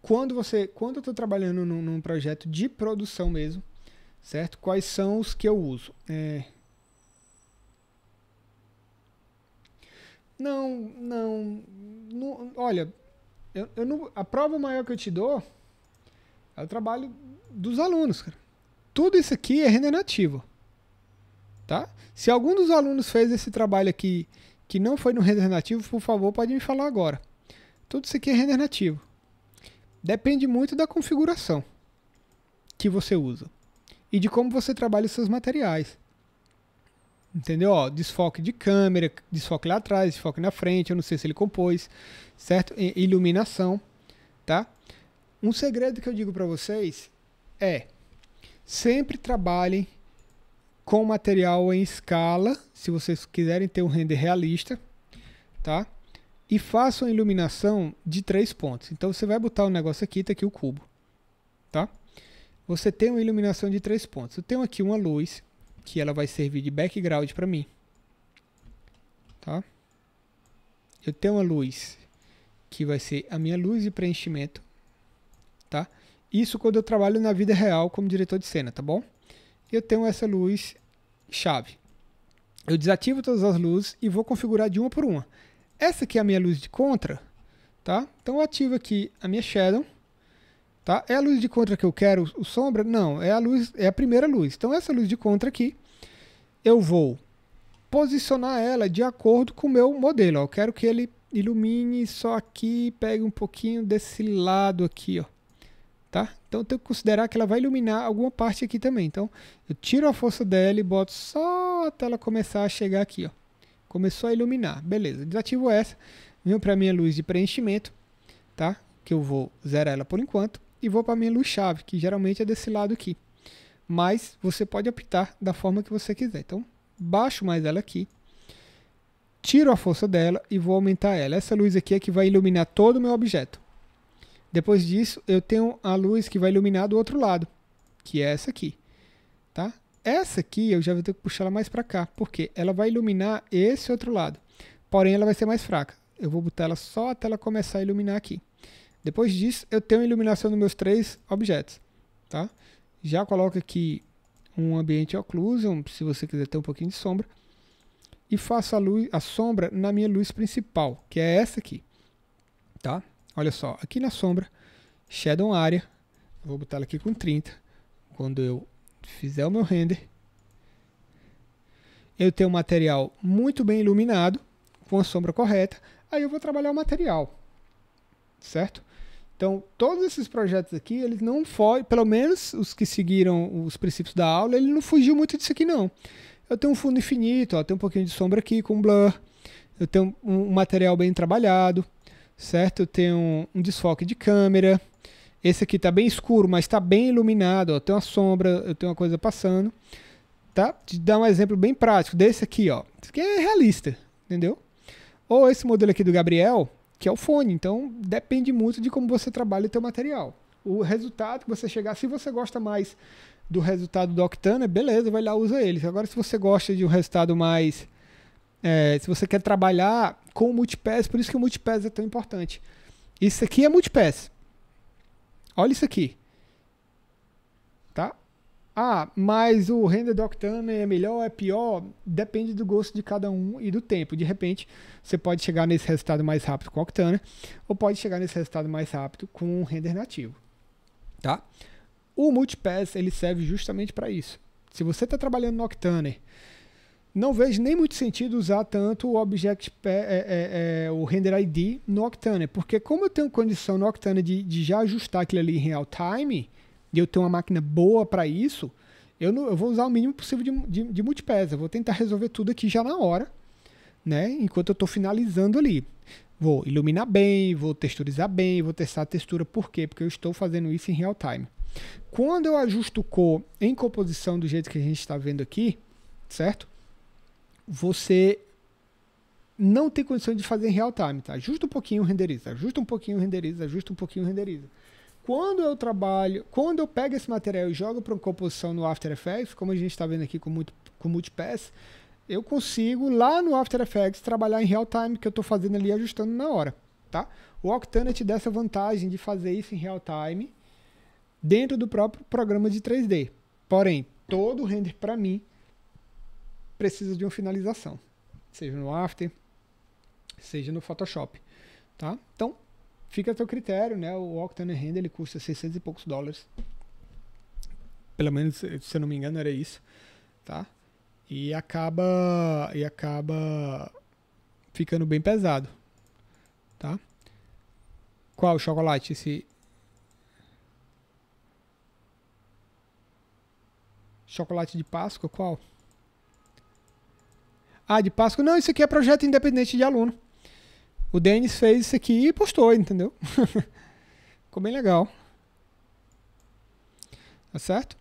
Speaker 1: Quando você, quando eu estou trabalhando num, num, projeto de produção mesmo, certo? Quais são os que eu uso? É... Não, não, não, olha, eu, eu não, a prova maior que eu te dou é o trabalho dos alunos, cara. Tudo isso aqui é render nativo. Tá? Se algum dos alunos fez esse trabalho aqui que não foi no render nativo, por favor, pode me falar agora. Tudo isso aqui é render nativo. Depende muito da configuração que você usa e de como você trabalha os seus materiais. Entendeu? Ó, desfoque de câmera, desfoque lá atrás, desfoque na frente, eu não sei se ele compôs, certo? Iluminação, tá? Um segredo que eu digo para vocês é sempre trabalhem com material em escala, se vocês quiserem ter um render realista, tá? E façam a iluminação de três pontos. Então você vai botar o um negócio aqui, tá aqui o cubo, tá? Você tem uma iluminação de três pontos. Eu tenho aqui uma luz que ela vai servir de background para mim, tá? Eu tenho uma luz que vai ser a minha luz de preenchimento, tá? Isso quando eu trabalho na vida real como diretor de cena, tá bom? Eu tenho essa luz chave. Eu desativo todas as luzes e vou configurar de uma por uma. Essa aqui é a minha luz de contra, tá? Então eu ativo aqui a minha shadow, tá? É a luz de contra que eu quero, o sombra? Não, é a luz, é a primeira luz. Então essa luz de contra aqui, eu vou posicionar ela de acordo com o meu modelo. Ó. Eu quero que ele ilumine só aqui, pegue um pouquinho desse lado aqui, ó tá? Então eu tenho que considerar que ela vai iluminar alguma parte aqui também. Então eu tiro a força dela e boto só até ela começar a chegar aqui, ó. Começou a iluminar, beleza. Desativo essa, venho para a minha luz de preenchimento, tá? Que eu vou zerar ela por enquanto e vou para a minha luz chave, que geralmente é desse lado aqui. Mas você pode optar da forma que você quiser. Então baixo mais ela aqui. Tiro a força dela e vou aumentar ela. Essa luz aqui é que vai iluminar todo o meu objeto. Depois disso, eu tenho a luz que vai iluminar do outro lado, que é essa aqui, tá? Essa aqui eu já vou ter que puxar ela mais para cá, porque ela vai iluminar esse outro lado. Porém, ela vai ser mais fraca. Eu vou botar ela só até ela começar a iluminar aqui. Depois disso, eu tenho a iluminação dos meus três objetos, tá? Já coloco aqui um ambiente occlusion, se você quiser ter um pouquinho de sombra. E faço a, luz, a sombra na minha luz principal, que é essa aqui, tá? Olha só, aqui na sombra, Shadow Area, vou botar ela aqui com 30. Quando eu fizer o meu render, eu tenho um material muito bem iluminado, com a sombra correta, aí eu vou trabalhar o material, certo? Então, todos esses projetos aqui, eles não foram, pelo menos os que seguiram os princípios da aula, ele não fugiu muito disso aqui não. Eu tenho um fundo infinito, ó, tem um pouquinho de sombra aqui com blur, eu tenho um material bem trabalhado, certo? Eu tenho um, um desfoque de câmera. Esse aqui está bem escuro, mas está bem iluminado. Ó. Tem uma sombra, eu tenho uma coisa passando. Tá? dá dar um exemplo bem prático desse aqui, ó. que aqui é realista, entendeu? Ou esse modelo aqui do Gabriel, que é o fone. Então, depende muito de como você trabalha o seu material. O resultado que você chegar, se você gosta mais do resultado do Octana, beleza, vai lá, usa ele. Agora, se você gosta de um resultado mais... É, se você quer trabalhar com o multipass, por isso que o multipass é tão importante. Isso aqui é multipass. Olha isso aqui. Tá? Ah, mas o render do Octane é melhor, é pior? Depende do gosto de cada um e do tempo. De repente, você pode chegar nesse resultado mais rápido com o Octane, ou pode chegar nesse resultado mais rápido com o render nativo. Tá? O multipass ele serve justamente para isso. Se você está trabalhando no Octane não vejo nem muito sentido usar tanto o Object, é, é, é, o Render ID no Octane, porque como eu tenho condição no Octane de, de já ajustar aquilo ali em real time, e eu tenho uma máquina boa para isso, eu, não, eu, vou usar o mínimo possível de, de, de multipesa. Vou tentar resolver tudo aqui já na hora, né? Enquanto eu estou finalizando ali. Vou iluminar bem, vou texturizar bem, vou testar a textura. Por quê? Porque eu estou fazendo isso em real time. Quando eu ajusto cor em composição do jeito que a gente está vendo aqui, certo? você não tem condição de fazer em real time, tá? Ajusta um pouquinho, renderiza, ajusta um pouquinho, renderiza, ajusta um pouquinho, renderiza. Quando eu trabalho, quando eu pego esse material e jogo para uma composição no After Effects, como a gente está vendo aqui com, muito, com Multipass, eu consigo lá no After Effects trabalhar em real time, que eu estou fazendo ali ajustando na hora, tá? O Octane te dá essa vantagem de fazer isso em real time dentro do próprio programa de 3D. Porém, todo render para mim precisa de uma finalização, seja no After, seja no Photoshop, tá? Então, fica a teu critério, né? O Octane Render ele custa 600 e poucos dólares. Pelo menos, se eu não me engano, era isso, tá? E acaba e acaba ficando bem pesado, tá? Qual chocolate esse chocolate de Páscoa, qual? Ah, de Páscoa. Não, isso aqui é projeto independente de aluno. O Denis fez isso aqui e postou, entendeu? *laughs* Ficou bem legal. Tá certo?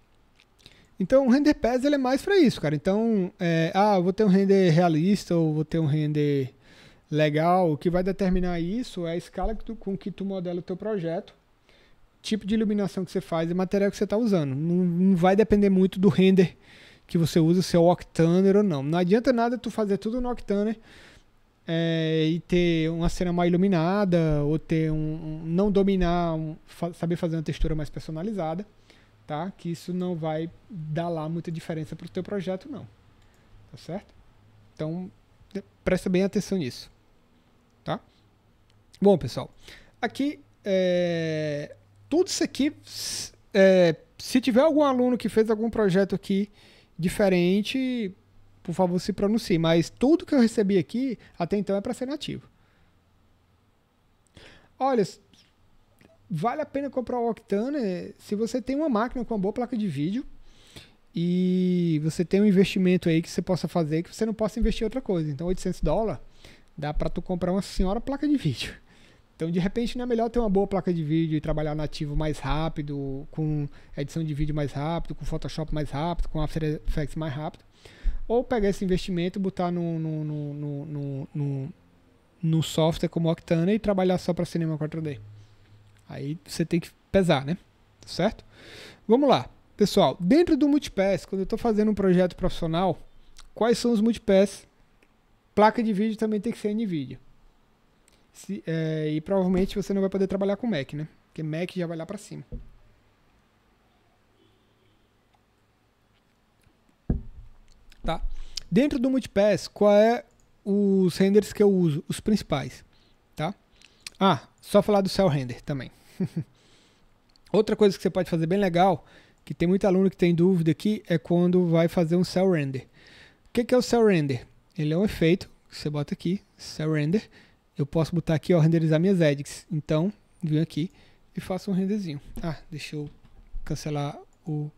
Speaker 1: Então, o render pass ele é mais para isso, cara. Então, é, ah, vou ter um render realista ou vou ter um render legal. O que vai determinar isso é a escala que tu, com que tu modela o teu projeto, tipo de iluminação que você faz e material que você está usando. Não, não vai depender muito do render que você usa, se é o Octaner ou não. Não adianta nada tu fazer tudo no Octaner é, e ter uma cena mais iluminada ou ter um, um não dominar, um, fa saber fazer uma textura mais personalizada, tá? Que isso não vai dar lá muita diferença para o teu projeto, não. Tá certo? Então, presta bem atenção nisso, tá? Bom, pessoal, aqui é, tudo isso aqui, é, se tiver algum aluno que fez algum projeto aqui diferente, por favor, se pronuncie. Mas tudo que eu recebi aqui até então é para ser nativo. Olha, vale a pena comprar o Octane é, se você tem uma máquina com uma boa placa de vídeo e você tem um investimento aí que você possa fazer que você não possa investir em outra coisa. Então, 800 dólares dá para tu comprar uma senhora placa de vídeo. Então, de repente, não é melhor ter uma boa placa de vídeo e trabalhar nativo mais rápido, com edição de vídeo mais rápido, com Photoshop mais rápido, com After Effects mais rápido. Ou pegar esse investimento, botar no, no, no, no, no, no software como Octane e trabalhar só para cinema 4D. Aí você tem que pesar, né? Certo? Vamos lá. Pessoal, dentro do Multipass, quando eu estou fazendo um projeto profissional, quais são os Multipass? Placa de vídeo também tem que ser NVIDIA. Se, é, e provavelmente você não vai poder trabalhar com Mac, né? Porque Mac já vai lá para cima. Tá? Dentro do Multipass, qual é os renders que eu uso? Os principais, tá? Ah, só falar do Cell Render também. *laughs* Outra coisa que você pode fazer bem legal, que tem muito aluno que tem dúvida aqui, é quando vai fazer um Cell Render. O que, que é o Cell Render? Ele é um efeito que você bota aqui, Cell Render, eu posso botar aqui, ó, renderizar minhas edits. Então, venho aqui e faço um renderzinho. Ah, deixa eu cancelar o,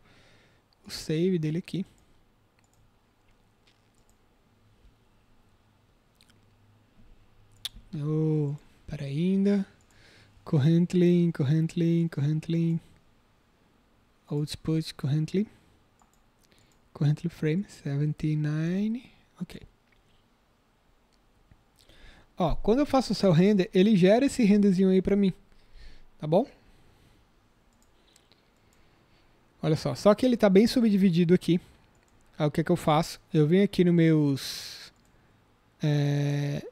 Speaker 1: o save dele aqui. Oh, para ainda. Currently, currently, currently. Output currently. Currently frame 79. Ok. Ó, quando eu faço o cell render, ele gera esse renderzinho aí para mim. Tá bom? Olha só, só que ele está bem subdividido aqui. Aí o que é que eu faço? Eu venho aqui nos meus é,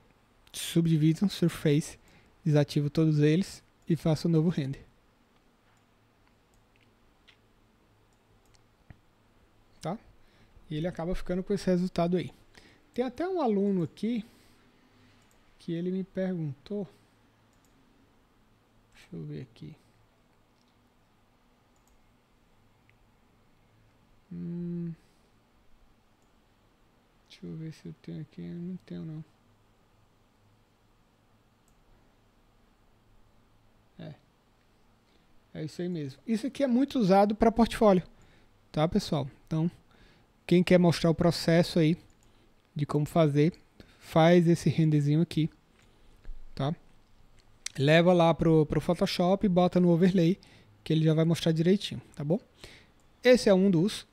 Speaker 1: Subdivision Surface, desativo todos eles e faço um novo render. Tá? E ele acaba ficando com esse resultado aí. Tem até um aluno aqui que ele me perguntou. Deixa eu ver aqui. Hum, deixa eu ver se eu tenho aqui. Eu não tenho não. É. É isso aí mesmo. Isso aqui é muito usado para portfólio. Tá, pessoal? Então, quem quer mostrar o processo aí de como fazer, faz esse renderzinho aqui, tá? Leva lá pro, pro Photoshop e bota no overlay, que ele já vai mostrar direitinho, tá bom? Esse é um dos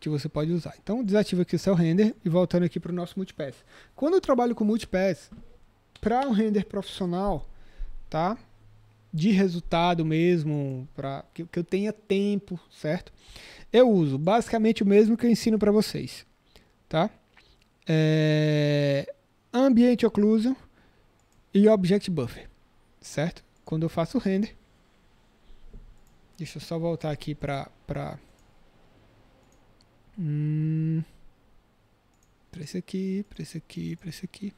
Speaker 1: que você pode usar. Então desativa aqui o seu render e voltando aqui para o nosso multipass. Quando eu trabalho com multipass, para um render profissional, tá? De resultado mesmo, para que, que eu tenha tempo, certo? Eu uso basicamente o mesmo que eu ensino para vocês, tá? é, Ambient Occlusion e Object Buffer, certo? Quando eu faço o render, deixa eu só voltar aqui para... Pra, pra hum, esse aqui, para esse aqui, para esse aqui.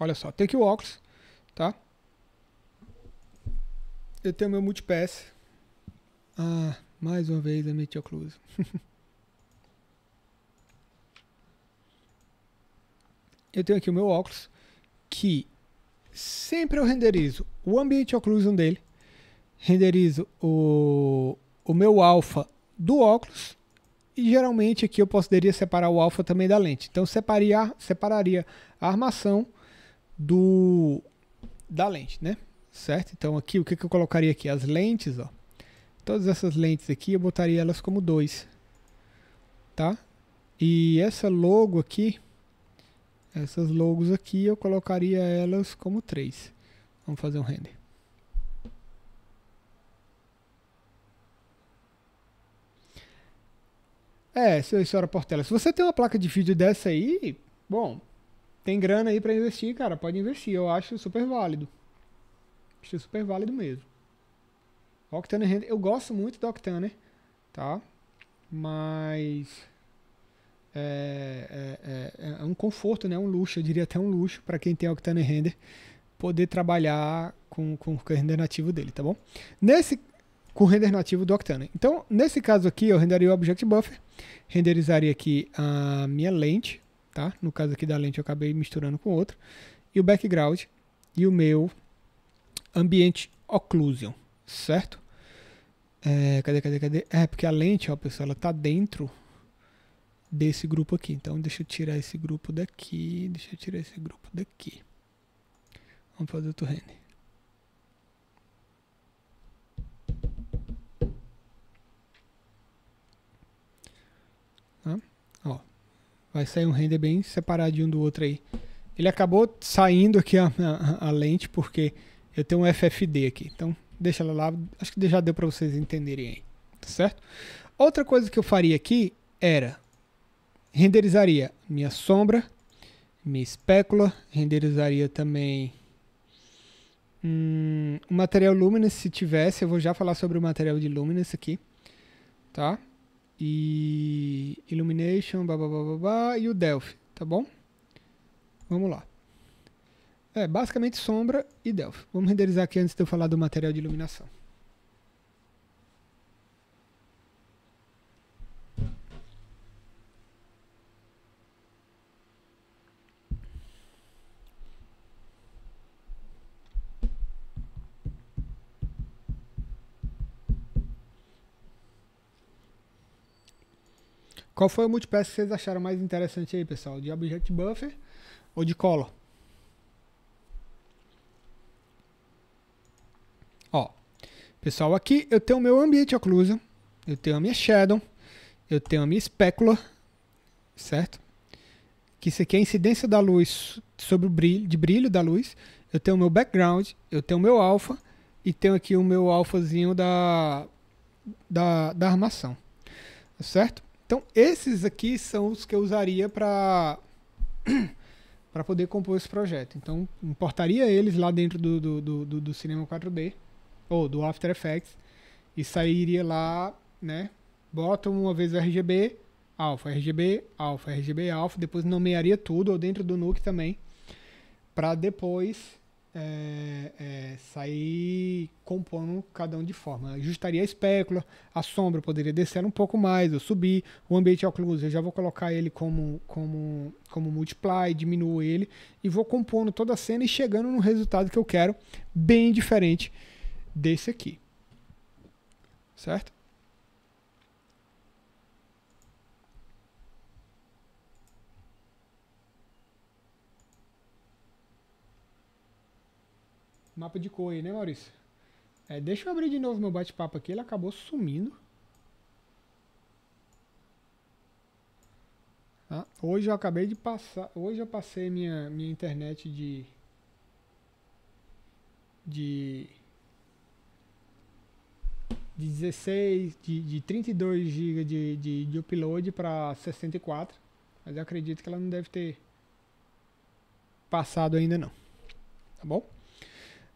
Speaker 1: Olha só, tem aqui o óculos, tá? Eu tenho meu multipass, ah, mais uma vez eu meti o eu tenho aqui o meu óculos, que sempre eu renderizo o ambiente occlusion dele, renderizo o, o meu alfa do óculos, e geralmente aqui eu poderia separar o alfa também da lente. Então separaria separaria a armação do da lente, né? Certo? Então aqui o que, que eu colocaria aqui? As lentes, ó. Todas essas lentes aqui eu botaria elas como 2. Tá? E essa logo aqui, essas logos aqui eu colocaria elas como 3. Vamos fazer um render. É, senhora Portela, se você tem uma placa de vídeo dessa aí, bom, tem grana aí para investir, cara, pode investir. Eu acho super válido. Acho super válido mesmo. Octane Render, eu gosto muito do Octane, tá? Mas é é, é, é, é, um conforto, né? Um luxo, eu diria até um luxo para quem tem Octane Render poder trabalhar com, com o render nativo dele, tá bom? Nesse com o render nativo do Octane. Então, nesse caso aqui, eu renderia o Object Buffer, renderizaria aqui a minha lente, tá? No caso aqui da lente eu acabei misturando com outro, e o background e o meu ambiente occlusion, certo? É, cadê, cadê, cadê? É, porque a lente, ó, pessoal, ela tá dentro desse grupo aqui. Então, deixa eu tirar esse grupo daqui. Deixa eu tirar esse grupo daqui. Vamos fazer outro render. Ah, Ó, vai sair um render bem de um do outro aí. Ele acabou saindo aqui a, a, a lente porque eu tenho um FFD aqui. Então, deixa ela lá. Acho que já deu para vocês entenderem aí, tá certo? Outra coisa que eu faria aqui era renderizaria minha sombra, minha espécula, renderizaria também hum, o material luminous se tivesse. Eu vou já falar sobre o material de luminous aqui, tá? E illumination, babá, e o Delphi, tá bom? Vamos lá. É, basicamente sombra e Delphi. Vamos renderizar aqui antes de eu falar do material de iluminação. Qual foi o multipass que vocês acharam mais interessante aí, pessoal? De Object Buffer ou de Color? Pessoal, aqui eu tenho o meu ambiente occlusion, eu tenho a minha shadow, eu tenho a minha specular, certo? Que isso aqui é a incidência da luz sobre o brilho, de brilho da luz. Eu tenho o meu background, eu tenho o meu alfa e tenho aqui o meu alfazinho da, da, da armação, certo? Então esses aqui são os que eu usaria para *clears throat* para poder compor esse projeto. Então importaria eles lá dentro do, do, do, do cinema 4D ou do After Effects, e sairia lá, né? bota uma vez o RGB, alfa, RGB, alfa, RGB, alfa, depois nomearia tudo, ou dentro do Nuke também, para depois é, é, sair compondo cada um de forma. Ajustaria a espécula, a sombra poderia descer um pouco mais, ou subir. O ambiente é occlus, eu já vou colocar ele como, como, como multiply, diminuo ele e vou compondo toda a cena e chegando no resultado que eu quero, bem diferente desse aqui. Certo? Mapa de cor aí, né, Maurício? É, deixa eu abrir de novo meu bate-papo aqui. Ele acabou sumindo. Ah, hoje eu acabei de passar. Hoje eu passei minha, minha internet de. De de 16, de, de 32 GB de, de, de upload para 64. Mas eu acredito que ela não deve ter passado ainda não. Tá bom?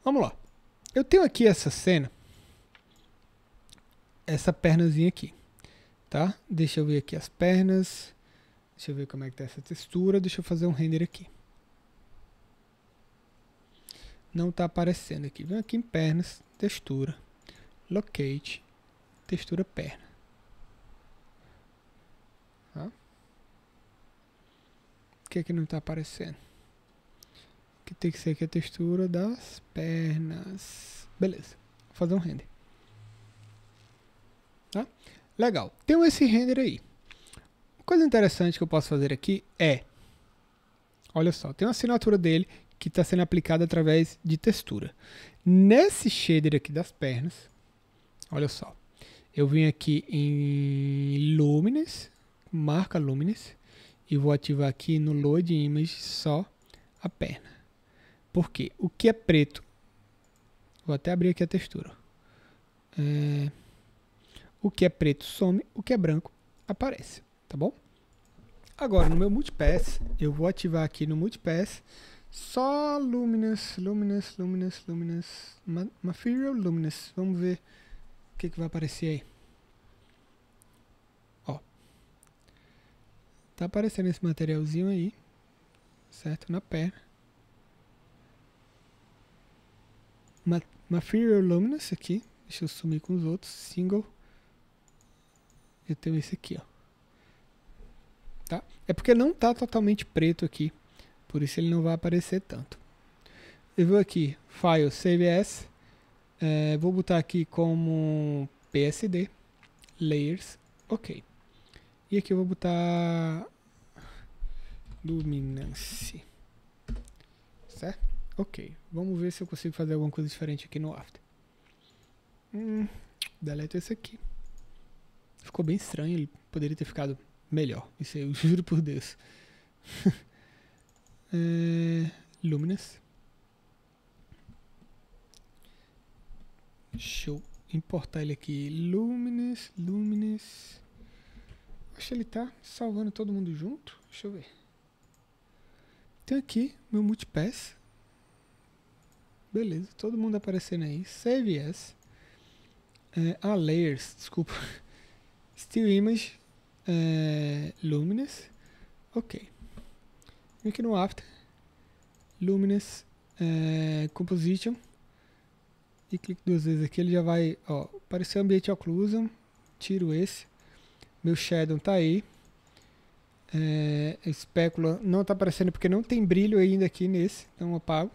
Speaker 1: Vamos lá. Eu tenho aqui essa cena. Essa pernazinha aqui. Tá? Deixa eu ver aqui as pernas. Deixa eu ver como é que tá essa textura. Deixa eu fazer um render aqui. Não tá aparecendo aqui. Vem aqui em pernas, textura locate textura perna. Tá? O que é que não está aparecendo? Que tem que ser aqui a é textura das pernas. Beleza. Vou fazer um render. Tá? Legal. Tem esse render aí. Uma coisa interessante que eu posso fazer aqui é... Olha só, tem uma assinatura dele que está sendo aplicada através de textura. Nesse shader aqui das pernas, Olha só. Eu vim aqui em Lumines, marca Lumines, e vou ativar aqui no Load Image só a perna. Por quê? O que é preto? Vou até abrir aqui a textura. É... O que é preto some, o que é branco aparece, tá bom? Agora, no meu Multipass, eu vou ativar aqui no Multipass só Luminous, Luminous, Luminous, Luminous, Material Luminous. Vamos ver o que, é que vai aparecer aí? Ó. Tá aparecendo esse materialzinho aí. Certo? Na perna. uma Material Luminous aqui. Deixa eu sumir com os outros. Single. Eu tenho esse aqui, ó. Tá? É porque não tá totalmente preto aqui. Por isso ele não vai aparecer tanto. Eu vou aqui, File, Save As. É, vou botar aqui como PSD, layers, ok. E aqui eu vou botar luminance, certo? Ok, vamos ver se eu consigo fazer alguma coisa diferente aqui no After. Hum, deleto esse aqui. Ficou bem estranho, ele poderia ter ficado melhor. Isso eu *laughs* juro por Deus. *laughs* é, luminance. Deixa eu importar ele aqui. Luminous, Luminous. Acho que ele tá salvando todo mundo junto. Deixa eu ver. Tem aqui meu multipass. Beleza, todo mundo aparecendo aí. Save as. É, ah, layers, desculpa. *laughs* Still image. É, luminous. Ok. Vem aqui no after. Luminous é, composition e clico duas vezes aqui, ele já vai, ó, apareceu ambiente occlusion, tiro esse, meu shadow tá aí, é, especula, não tá aparecendo porque não tem brilho ainda aqui nesse, então apago.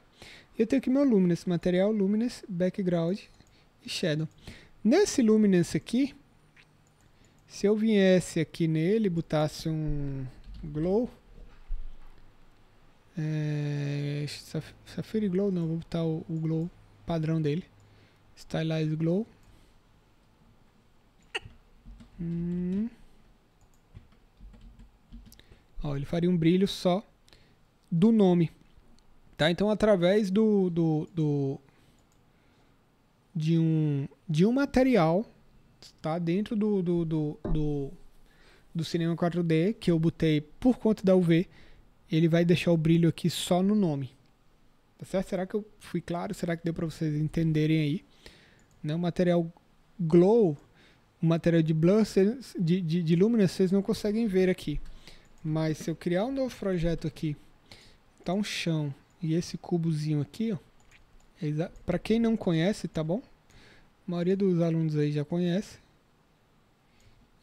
Speaker 1: Eu tenho aqui meu luminance, material luminance, background e shadow. Nesse luminance aqui, se eu viesse aqui nele, botasse um glow, é, Safari Glow não, vou botar o, o glow padrão dele. Stylized Glow. Hum. Ó, ele faria um brilho só do nome. Tá? Então, através do, do, do de, um, de um material tá? dentro do, do, do, do, do cinema 4D que eu botei por conta da UV, ele vai deixar o brilho aqui só no nome. Tá certo? Será que eu fui claro? Será que deu para vocês entenderem aí? Né? O material glow, o material de blur, de, de, de luminance, vocês não conseguem ver aqui. Mas se eu criar um novo projeto aqui, tá um chão e esse cubozinho aqui, ó. É para quem não conhece, tá bom? A maioria dos alunos aí já conhece.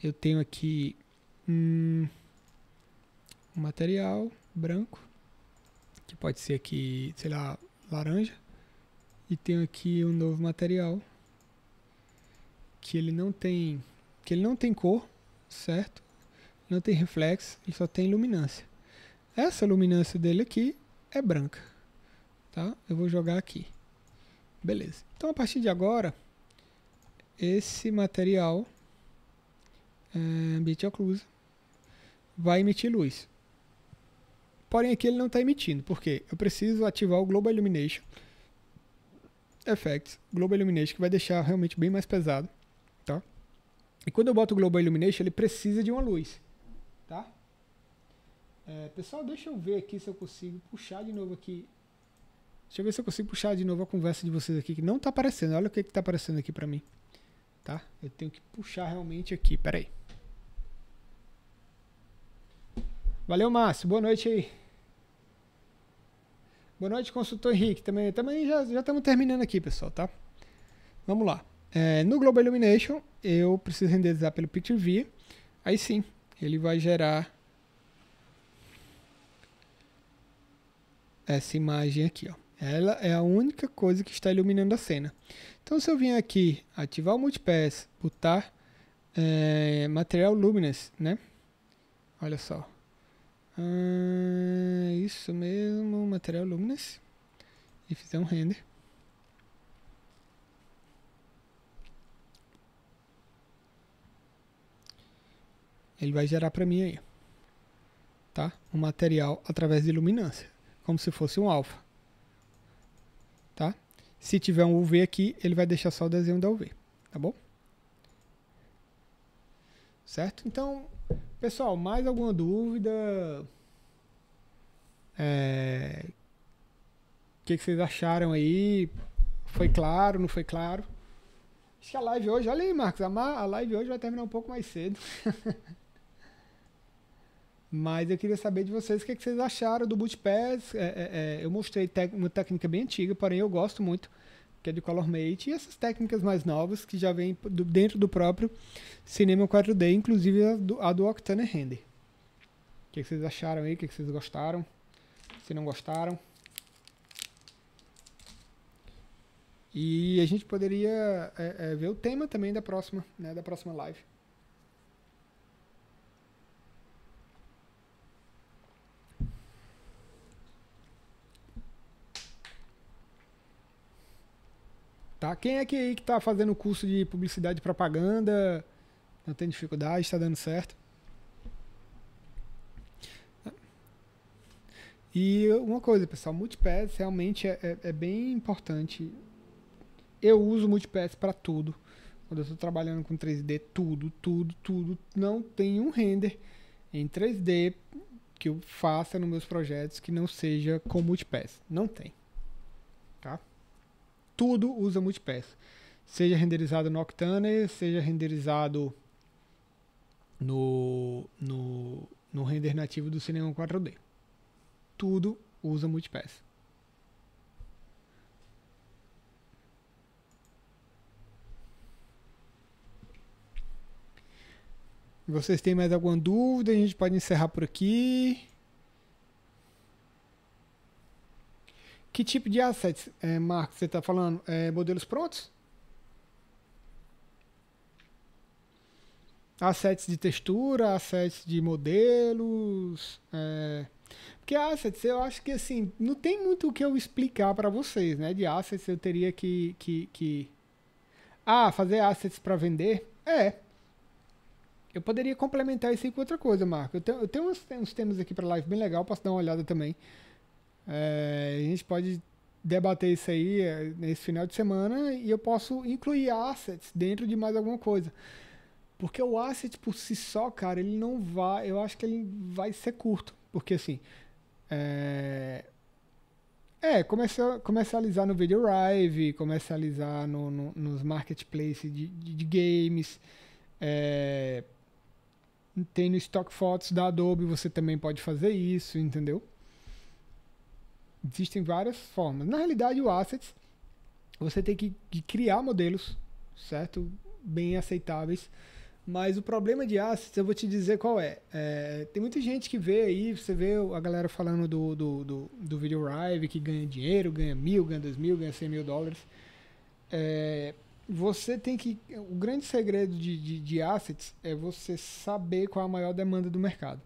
Speaker 1: Eu tenho aqui hum, um material branco, que pode ser aqui, sei lá, laranja. E tenho aqui um novo material que ele não tem que ele não tem cor, certo? Não tem reflexo, ele só tem luminância. Essa luminância dele aqui é branca, tá? Eu vou jogar aqui. Beleza. Então a partir de agora, esse material é, ambiente oclusa vai emitir luz. Porém aqui ele não está emitindo, porque eu preciso ativar o Global Illumination Effects, Global Illumination, que vai deixar realmente bem mais pesado. E quando eu boto o Global Illumination, ele precisa de uma luz, tá? É, pessoal, deixa eu ver aqui se eu consigo puxar de novo aqui. Deixa eu ver se eu consigo puxar de novo a conversa de vocês aqui, que não tá aparecendo. Olha o que que tá aparecendo aqui pra mim, tá? Eu tenho que puxar realmente aqui, peraí. Valeu, Márcio. Boa noite aí. Boa noite, consultor Henrique. Também, também já, já estamos terminando aqui, pessoal, tá? Vamos lá. É, no Global Illumination, eu preciso renderizar pelo View. Aí sim, ele vai gerar essa imagem aqui. Ó. Ela é a única coisa que está iluminando a cena. Então, se eu vim aqui, ativar o Multipass, botar é, material luminous, né? Olha só. Ah, isso mesmo, material luminous. E fizer um render. Ele vai gerar para mim aí, tá? Um material através de iluminância, como se fosse um alfa, tá? Se tiver um UV aqui, ele vai deixar só o desenho da UV, tá bom? Certo? Então, pessoal, mais alguma dúvida? É... O que, que vocês acharam aí? Foi claro, não foi claro? Acho que a live hoje, olha aí, Marcos, a live hoje vai terminar um pouco mais cedo. *laughs* Mas eu queria saber de vocês o que, é que vocês acharam do boot pass. É, é, é eu mostrei uma técnica bem antiga, porém eu gosto muito, que é de color mate, e essas técnicas mais novas que já vêm do, dentro do próprio cinema 4D, inclusive a do, a do Octane Render. O que, é que, vocês acharam aí? O que, é que vocês gostaram? Se não gostaram? E a gente poderia é, ver o tema também da próxima, né, da próxima live. Tá? Quem é que aí que está fazendo curso de publicidade e propaganda, não tá tem dificuldade, está dando certo? E uma coisa, pessoal, multipass realmente é, é, é bem importante. Eu uso multipass para tudo. Quando eu estou trabalhando com 3D, tudo, tudo, tudo. Não tem um render em 3D que eu faça nos meus projetos que não seja com multipass. Não tem. Tá? tudo usa multipass. Seja renderizado no Octane, seja renderizado no, no, no render nativo do Cinema 4D. Tudo usa multipass. Vocês têm mais alguma dúvida? A gente pode encerrar por aqui. Que tipo de assets, é, Marcos, você está falando? É, modelos prontos? Assets de textura, assets de modelos. É... Porque assets, eu acho que assim, não tem muito o que eu explicar para vocês, né? De assets eu teria que. que, que... Ah, fazer assets para vender? É. Eu poderia complementar isso aí com outra coisa, Marco. Eu tenho, eu tenho uns, uns temas aqui para live bem legal, posso dar uma olhada também. É, a gente pode debater isso aí é, nesse final de semana e eu posso incluir assets dentro de mais alguma coisa. Porque o asset por si só, cara, ele não vai. Eu acho que ele vai ser curto. Porque assim. É, é comercializar no Video Live, comercializar no, no, nos marketplaces de, de, de, games. É, tem no Stock Photos da Adobe, você também pode fazer isso, entendeu? Existem várias formas. Na realidade, o assets, você tem que, criar modelos, certo? Bem aceitáveis. Mas o problema de assets, eu vou te dizer qual é. é. tem muita gente que vê aí, você vê a galera falando do, do, do, do Video Live, que ganha dinheiro, ganha mil, ganha dois mil, ganha cem mil dólares. É, você tem que. O grande segredo de, de, de assets é você saber qual é a maior demanda do mercado.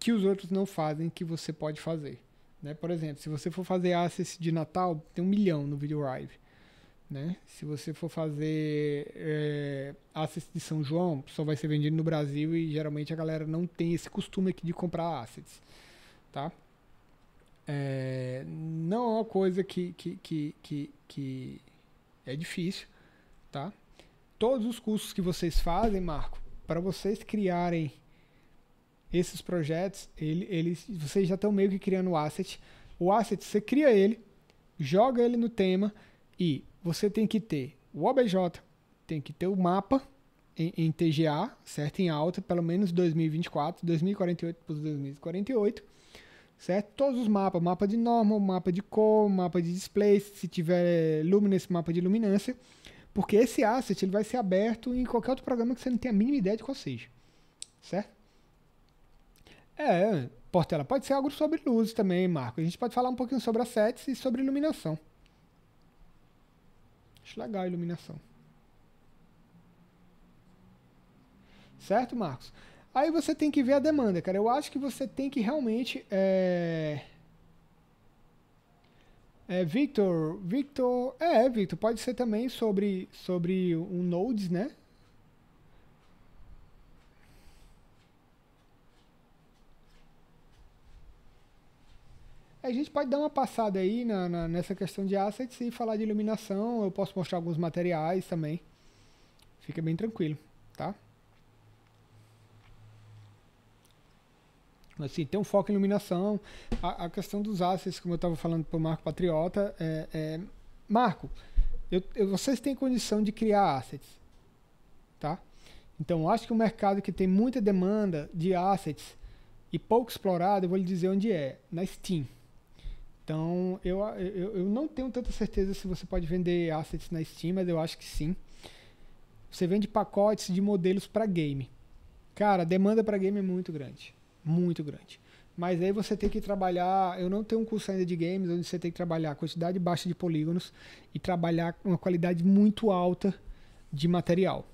Speaker 1: Que os outros não fazem, que você pode fazer. Né? Por exemplo, se você for fazer assets de Natal, tem um milhão no Video Live. Né? Se você for fazer é, assets de São João, só vai ser vendido no Brasil e geralmente a galera não tem esse costume aqui de comprar assets. Tá? É, não é uma coisa que, que, que, que, que é difícil. Tá? Todos os cursos que vocês fazem, Marco, para vocês criarem esses projetos, ele, ele, vocês já estão meio que criando o asset. O asset, você cria ele, joga ele no tema e você tem que ter o OBJ, tem que ter o mapa em, em TGA, certo? Em alta, pelo menos 2024, 2048 para 2048, certo? Todos os mapas, mapa de normal, mapa de cor, mapa de display, se tiver luminance, mapa de luminância, porque esse asset ele vai ser aberto em qualquer outro programa que você não tenha a mínima ideia de qual seja, certo? É, Portela, pode ser algo sobre luz também, Marco. A gente pode falar um pouquinho sobre assets e sobre iluminação. Acho legal a iluminação. Certo, Marcos? Aí você tem que ver a demanda, cara. Eu acho que você tem que realmente. É... É, Victor, Victor, é, Victor, pode ser também sobre, sobre um Nodes, né? A gente pode dar uma passada aí na, na, nessa questão de assets e falar de iluminação. Eu posso mostrar alguns materiais também. Fica bem tranquilo, tá? Assim, tem um foco em iluminação. A, a questão dos assets, como eu estava falando para o Marco Patriota, é, é Marco, eu, eu, vocês têm condição de criar assets, tá? Então, acho que o um mercado que tem muita demanda de assets e pouco explorado, eu vou lhe dizer onde é, na Steam. Então, eu, eu, eu, não tenho tanta certeza se você pode vender assets na Steam, mas eu acho que sim. Você vende pacotes de modelos para game. Cara, a demanda para game é muito grande. Muito grande. Mas aí você tem que trabalhar. Eu não tenho um curso ainda de games, onde você tem que trabalhar a quantidade baixa de polígonos e trabalhar uma qualidade muito alta de material.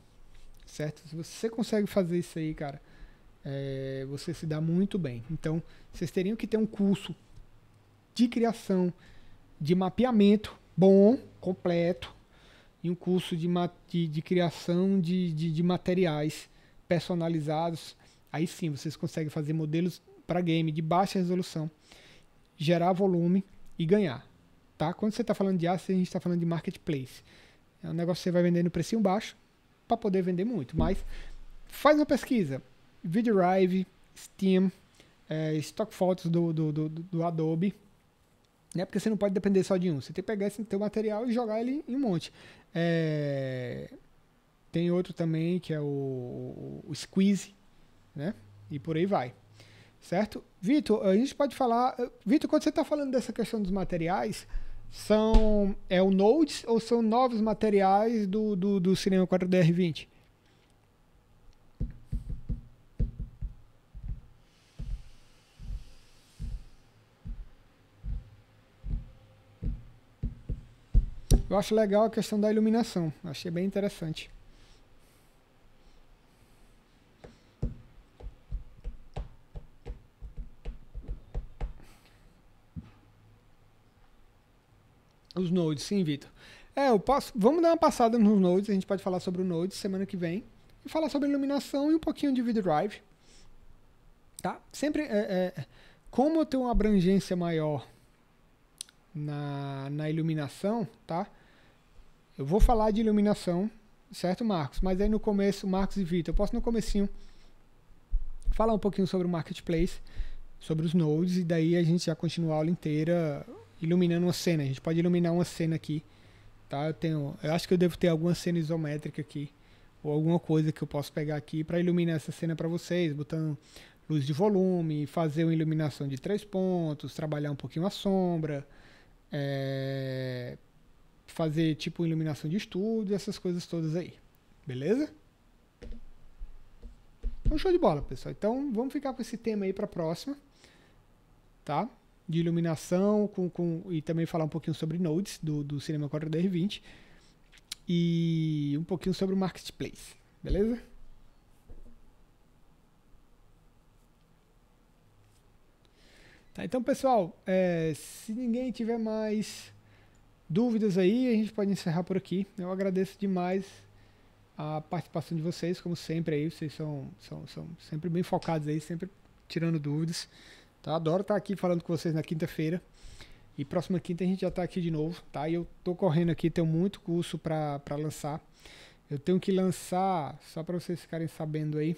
Speaker 1: Certo? Se você consegue fazer isso aí, cara, é, você se dá muito bem. Então, vocês teriam que ter um curso de criação de mapeamento bom, completo, e um curso de, de, de criação de, de, de materiais personalizados. Aí sim vocês conseguem fazer modelos para game de baixa resolução, gerar volume e ganhar. Tá? Quando você está falando de asset, a gente está falando de marketplace. É um negócio que você vai vender no precinho baixo para poder vender muito. Mas faz uma pesquisa. Drive, Steam, é, Stock Photos do, do, do, do Adobe. Né? Porque você não pode depender só de um. Você tem que pegar esse teu material e jogar ele em um monte. É... Tem outro também que é o, o Squeeze, né? E por aí vai. Certo? Vitor, a gente pode falar. Eh, Vitor, quando você está falando dessa questão dos materiais, são é o Nodes ou são novos materiais do, do, do Cinema 4DR20? Eu acho legal a questão da iluminação. Achei bem interessante. Os nodes, sim, Vitor. É, eu posso. Vamos dar uma passada nos nodes. A gente pode falar sobre o Node semana que vem. E falar sobre iluminação e um pouquinho de V-Drive. Tá? Sempre. É, é, como eu tenho uma abrangência maior na, na iluminação, tá? Eu vou falar de iluminação, certo, Marcos? Mas aí no começo, Marcos e Vitor, eu posso no comecinho falar um pouquinho sobre o marketplace, sobre os nodes e daí a gente já continua a aula inteira iluminando uma cena. A gente pode iluminar uma cena aqui, tá? Eu tenho, eu acho que eu devo ter alguma cena isométrica aqui ou alguma coisa que eu posso pegar aqui para iluminar essa cena para vocês, botando luz de volume, fazer uma iluminação de três pontos, trabalhar um pouquinho a sombra, é, fazer tipo iluminação de estudo e essas coisas todas aí. Beleza? Então show de bola, pessoal. Então vamos ficar com esse tema aí para a próxima, tá? De iluminação com, com, e também falar um pouquinho sobre nodes do, do Cinema 4D20 e um pouquinho sobre o Marketplace, beleza? Tá, então pessoal, é, se ninguém tiver mais dúvidas aí, a gente pode encerrar por aqui. Eu agradeço demais a participação de vocês, como sempre aí, vocês são, são, são sempre bem focados aí, sempre tirando dúvidas. Tá? Adoro estar aqui falando com vocês na quinta-feira. E próxima quinta a gente já está aqui de novo, tá? E eu tô correndo aqui, tenho muito curso para lançar. Eu tenho que lançar, só para vocês ficarem sabendo aí,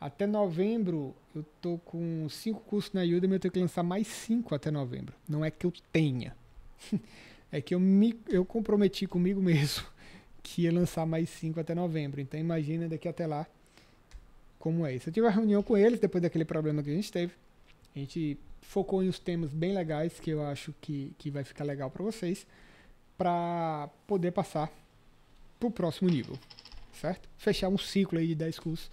Speaker 1: até novembro eu tô com cinco cursos na Udemy, eu tenho que lançar mais cinco até novembro. Não é que eu tenha. *laughs* é que eu, me, eu comprometi comigo *laughs* mesmo que ia lançar mais cinco até novembro. Então imagina daqui até lá como é isso. Eu tive uma reunião com eles depois daquele problema que a gente teve. A gente focou em uns temas bem legais que eu acho que, que vai ficar legal para vocês para poder passar para o próximo nível, certo? Fechar um ciclo aí de 10 cursos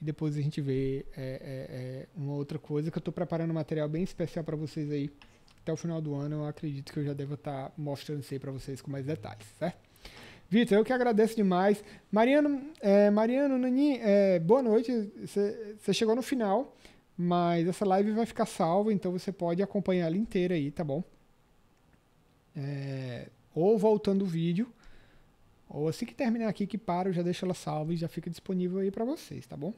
Speaker 1: e depois a gente vê é, é, é uma outra coisa que eu estou preparando um material bem especial para vocês aí até o final do ano eu acredito que eu já devo estar tá mostrando isso aí para vocês com mais detalhes, certo? Vitor, eu que agradeço demais. Mariano, é, Mariano Nani, é, boa noite. Você chegou no final, mas essa live vai ficar salva, então você pode acompanhar ela inteira aí, tá bom? É, ou voltando o vídeo, ou assim que terminar aqui que para, eu já deixo ela salva e já fica disponível aí para vocês, tá bom?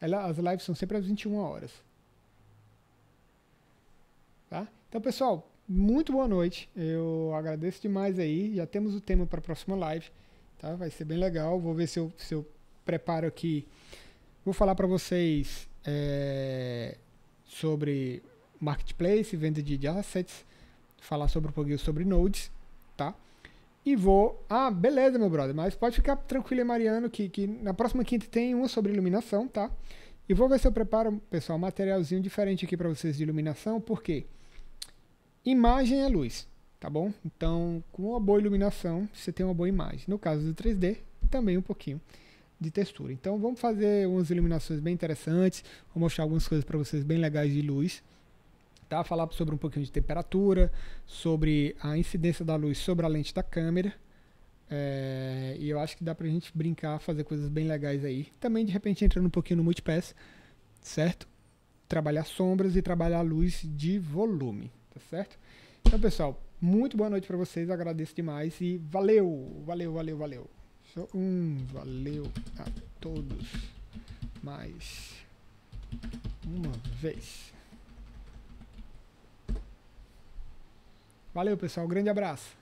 Speaker 1: Ela, as lives são sempre às 21 horas. Tá? Então, pessoal, muito boa noite. Eu agradeço demais aí. Já temos o tema para a próxima live. Tá? Vai ser bem legal. Vou ver se eu, se eu preparo aqui. Vou falar para vocês é, sobre marketplace, venda de assets, falar sobre um pouquinho sobre nodes, tá? E vou. Ah, beleza, meu brother. Mas pode ficar tranquilo, Mariano, que, que na próxima quinta tem uma sobre iluminação, tá? E vou ver se eu preparo, pessoal, um materialzinho diferente aqui para vocês de iluminação, por quê? Porque Imagem é luz, tá bom? Então, com uma boa iluminação, você tem uma boa imagem. No caso do 3D, também um pouquinho de textura. Então, vamos fazer umas iluminações bem interessantes, vou mostrar algumas coisas para vocês bem legais de luz, tá? Falar sobre um pouquinho de temperatura, sobre a incidência da luz sobre a lente da câmera. É, e eu acho que dá pra gente brincar, fazer coisas bem legais aí. Também, de repente, entrando um pouquinho no multipass, certo? Trabalhar sombras e trabalhar luz de volume, tá certo? Então, pessoal, muito boa noite para vocês, agradeço demais e valeu, valeu, valeu, valeu. Um valeu a todos mais uma vez. Valeu, pessoal, grande abraço.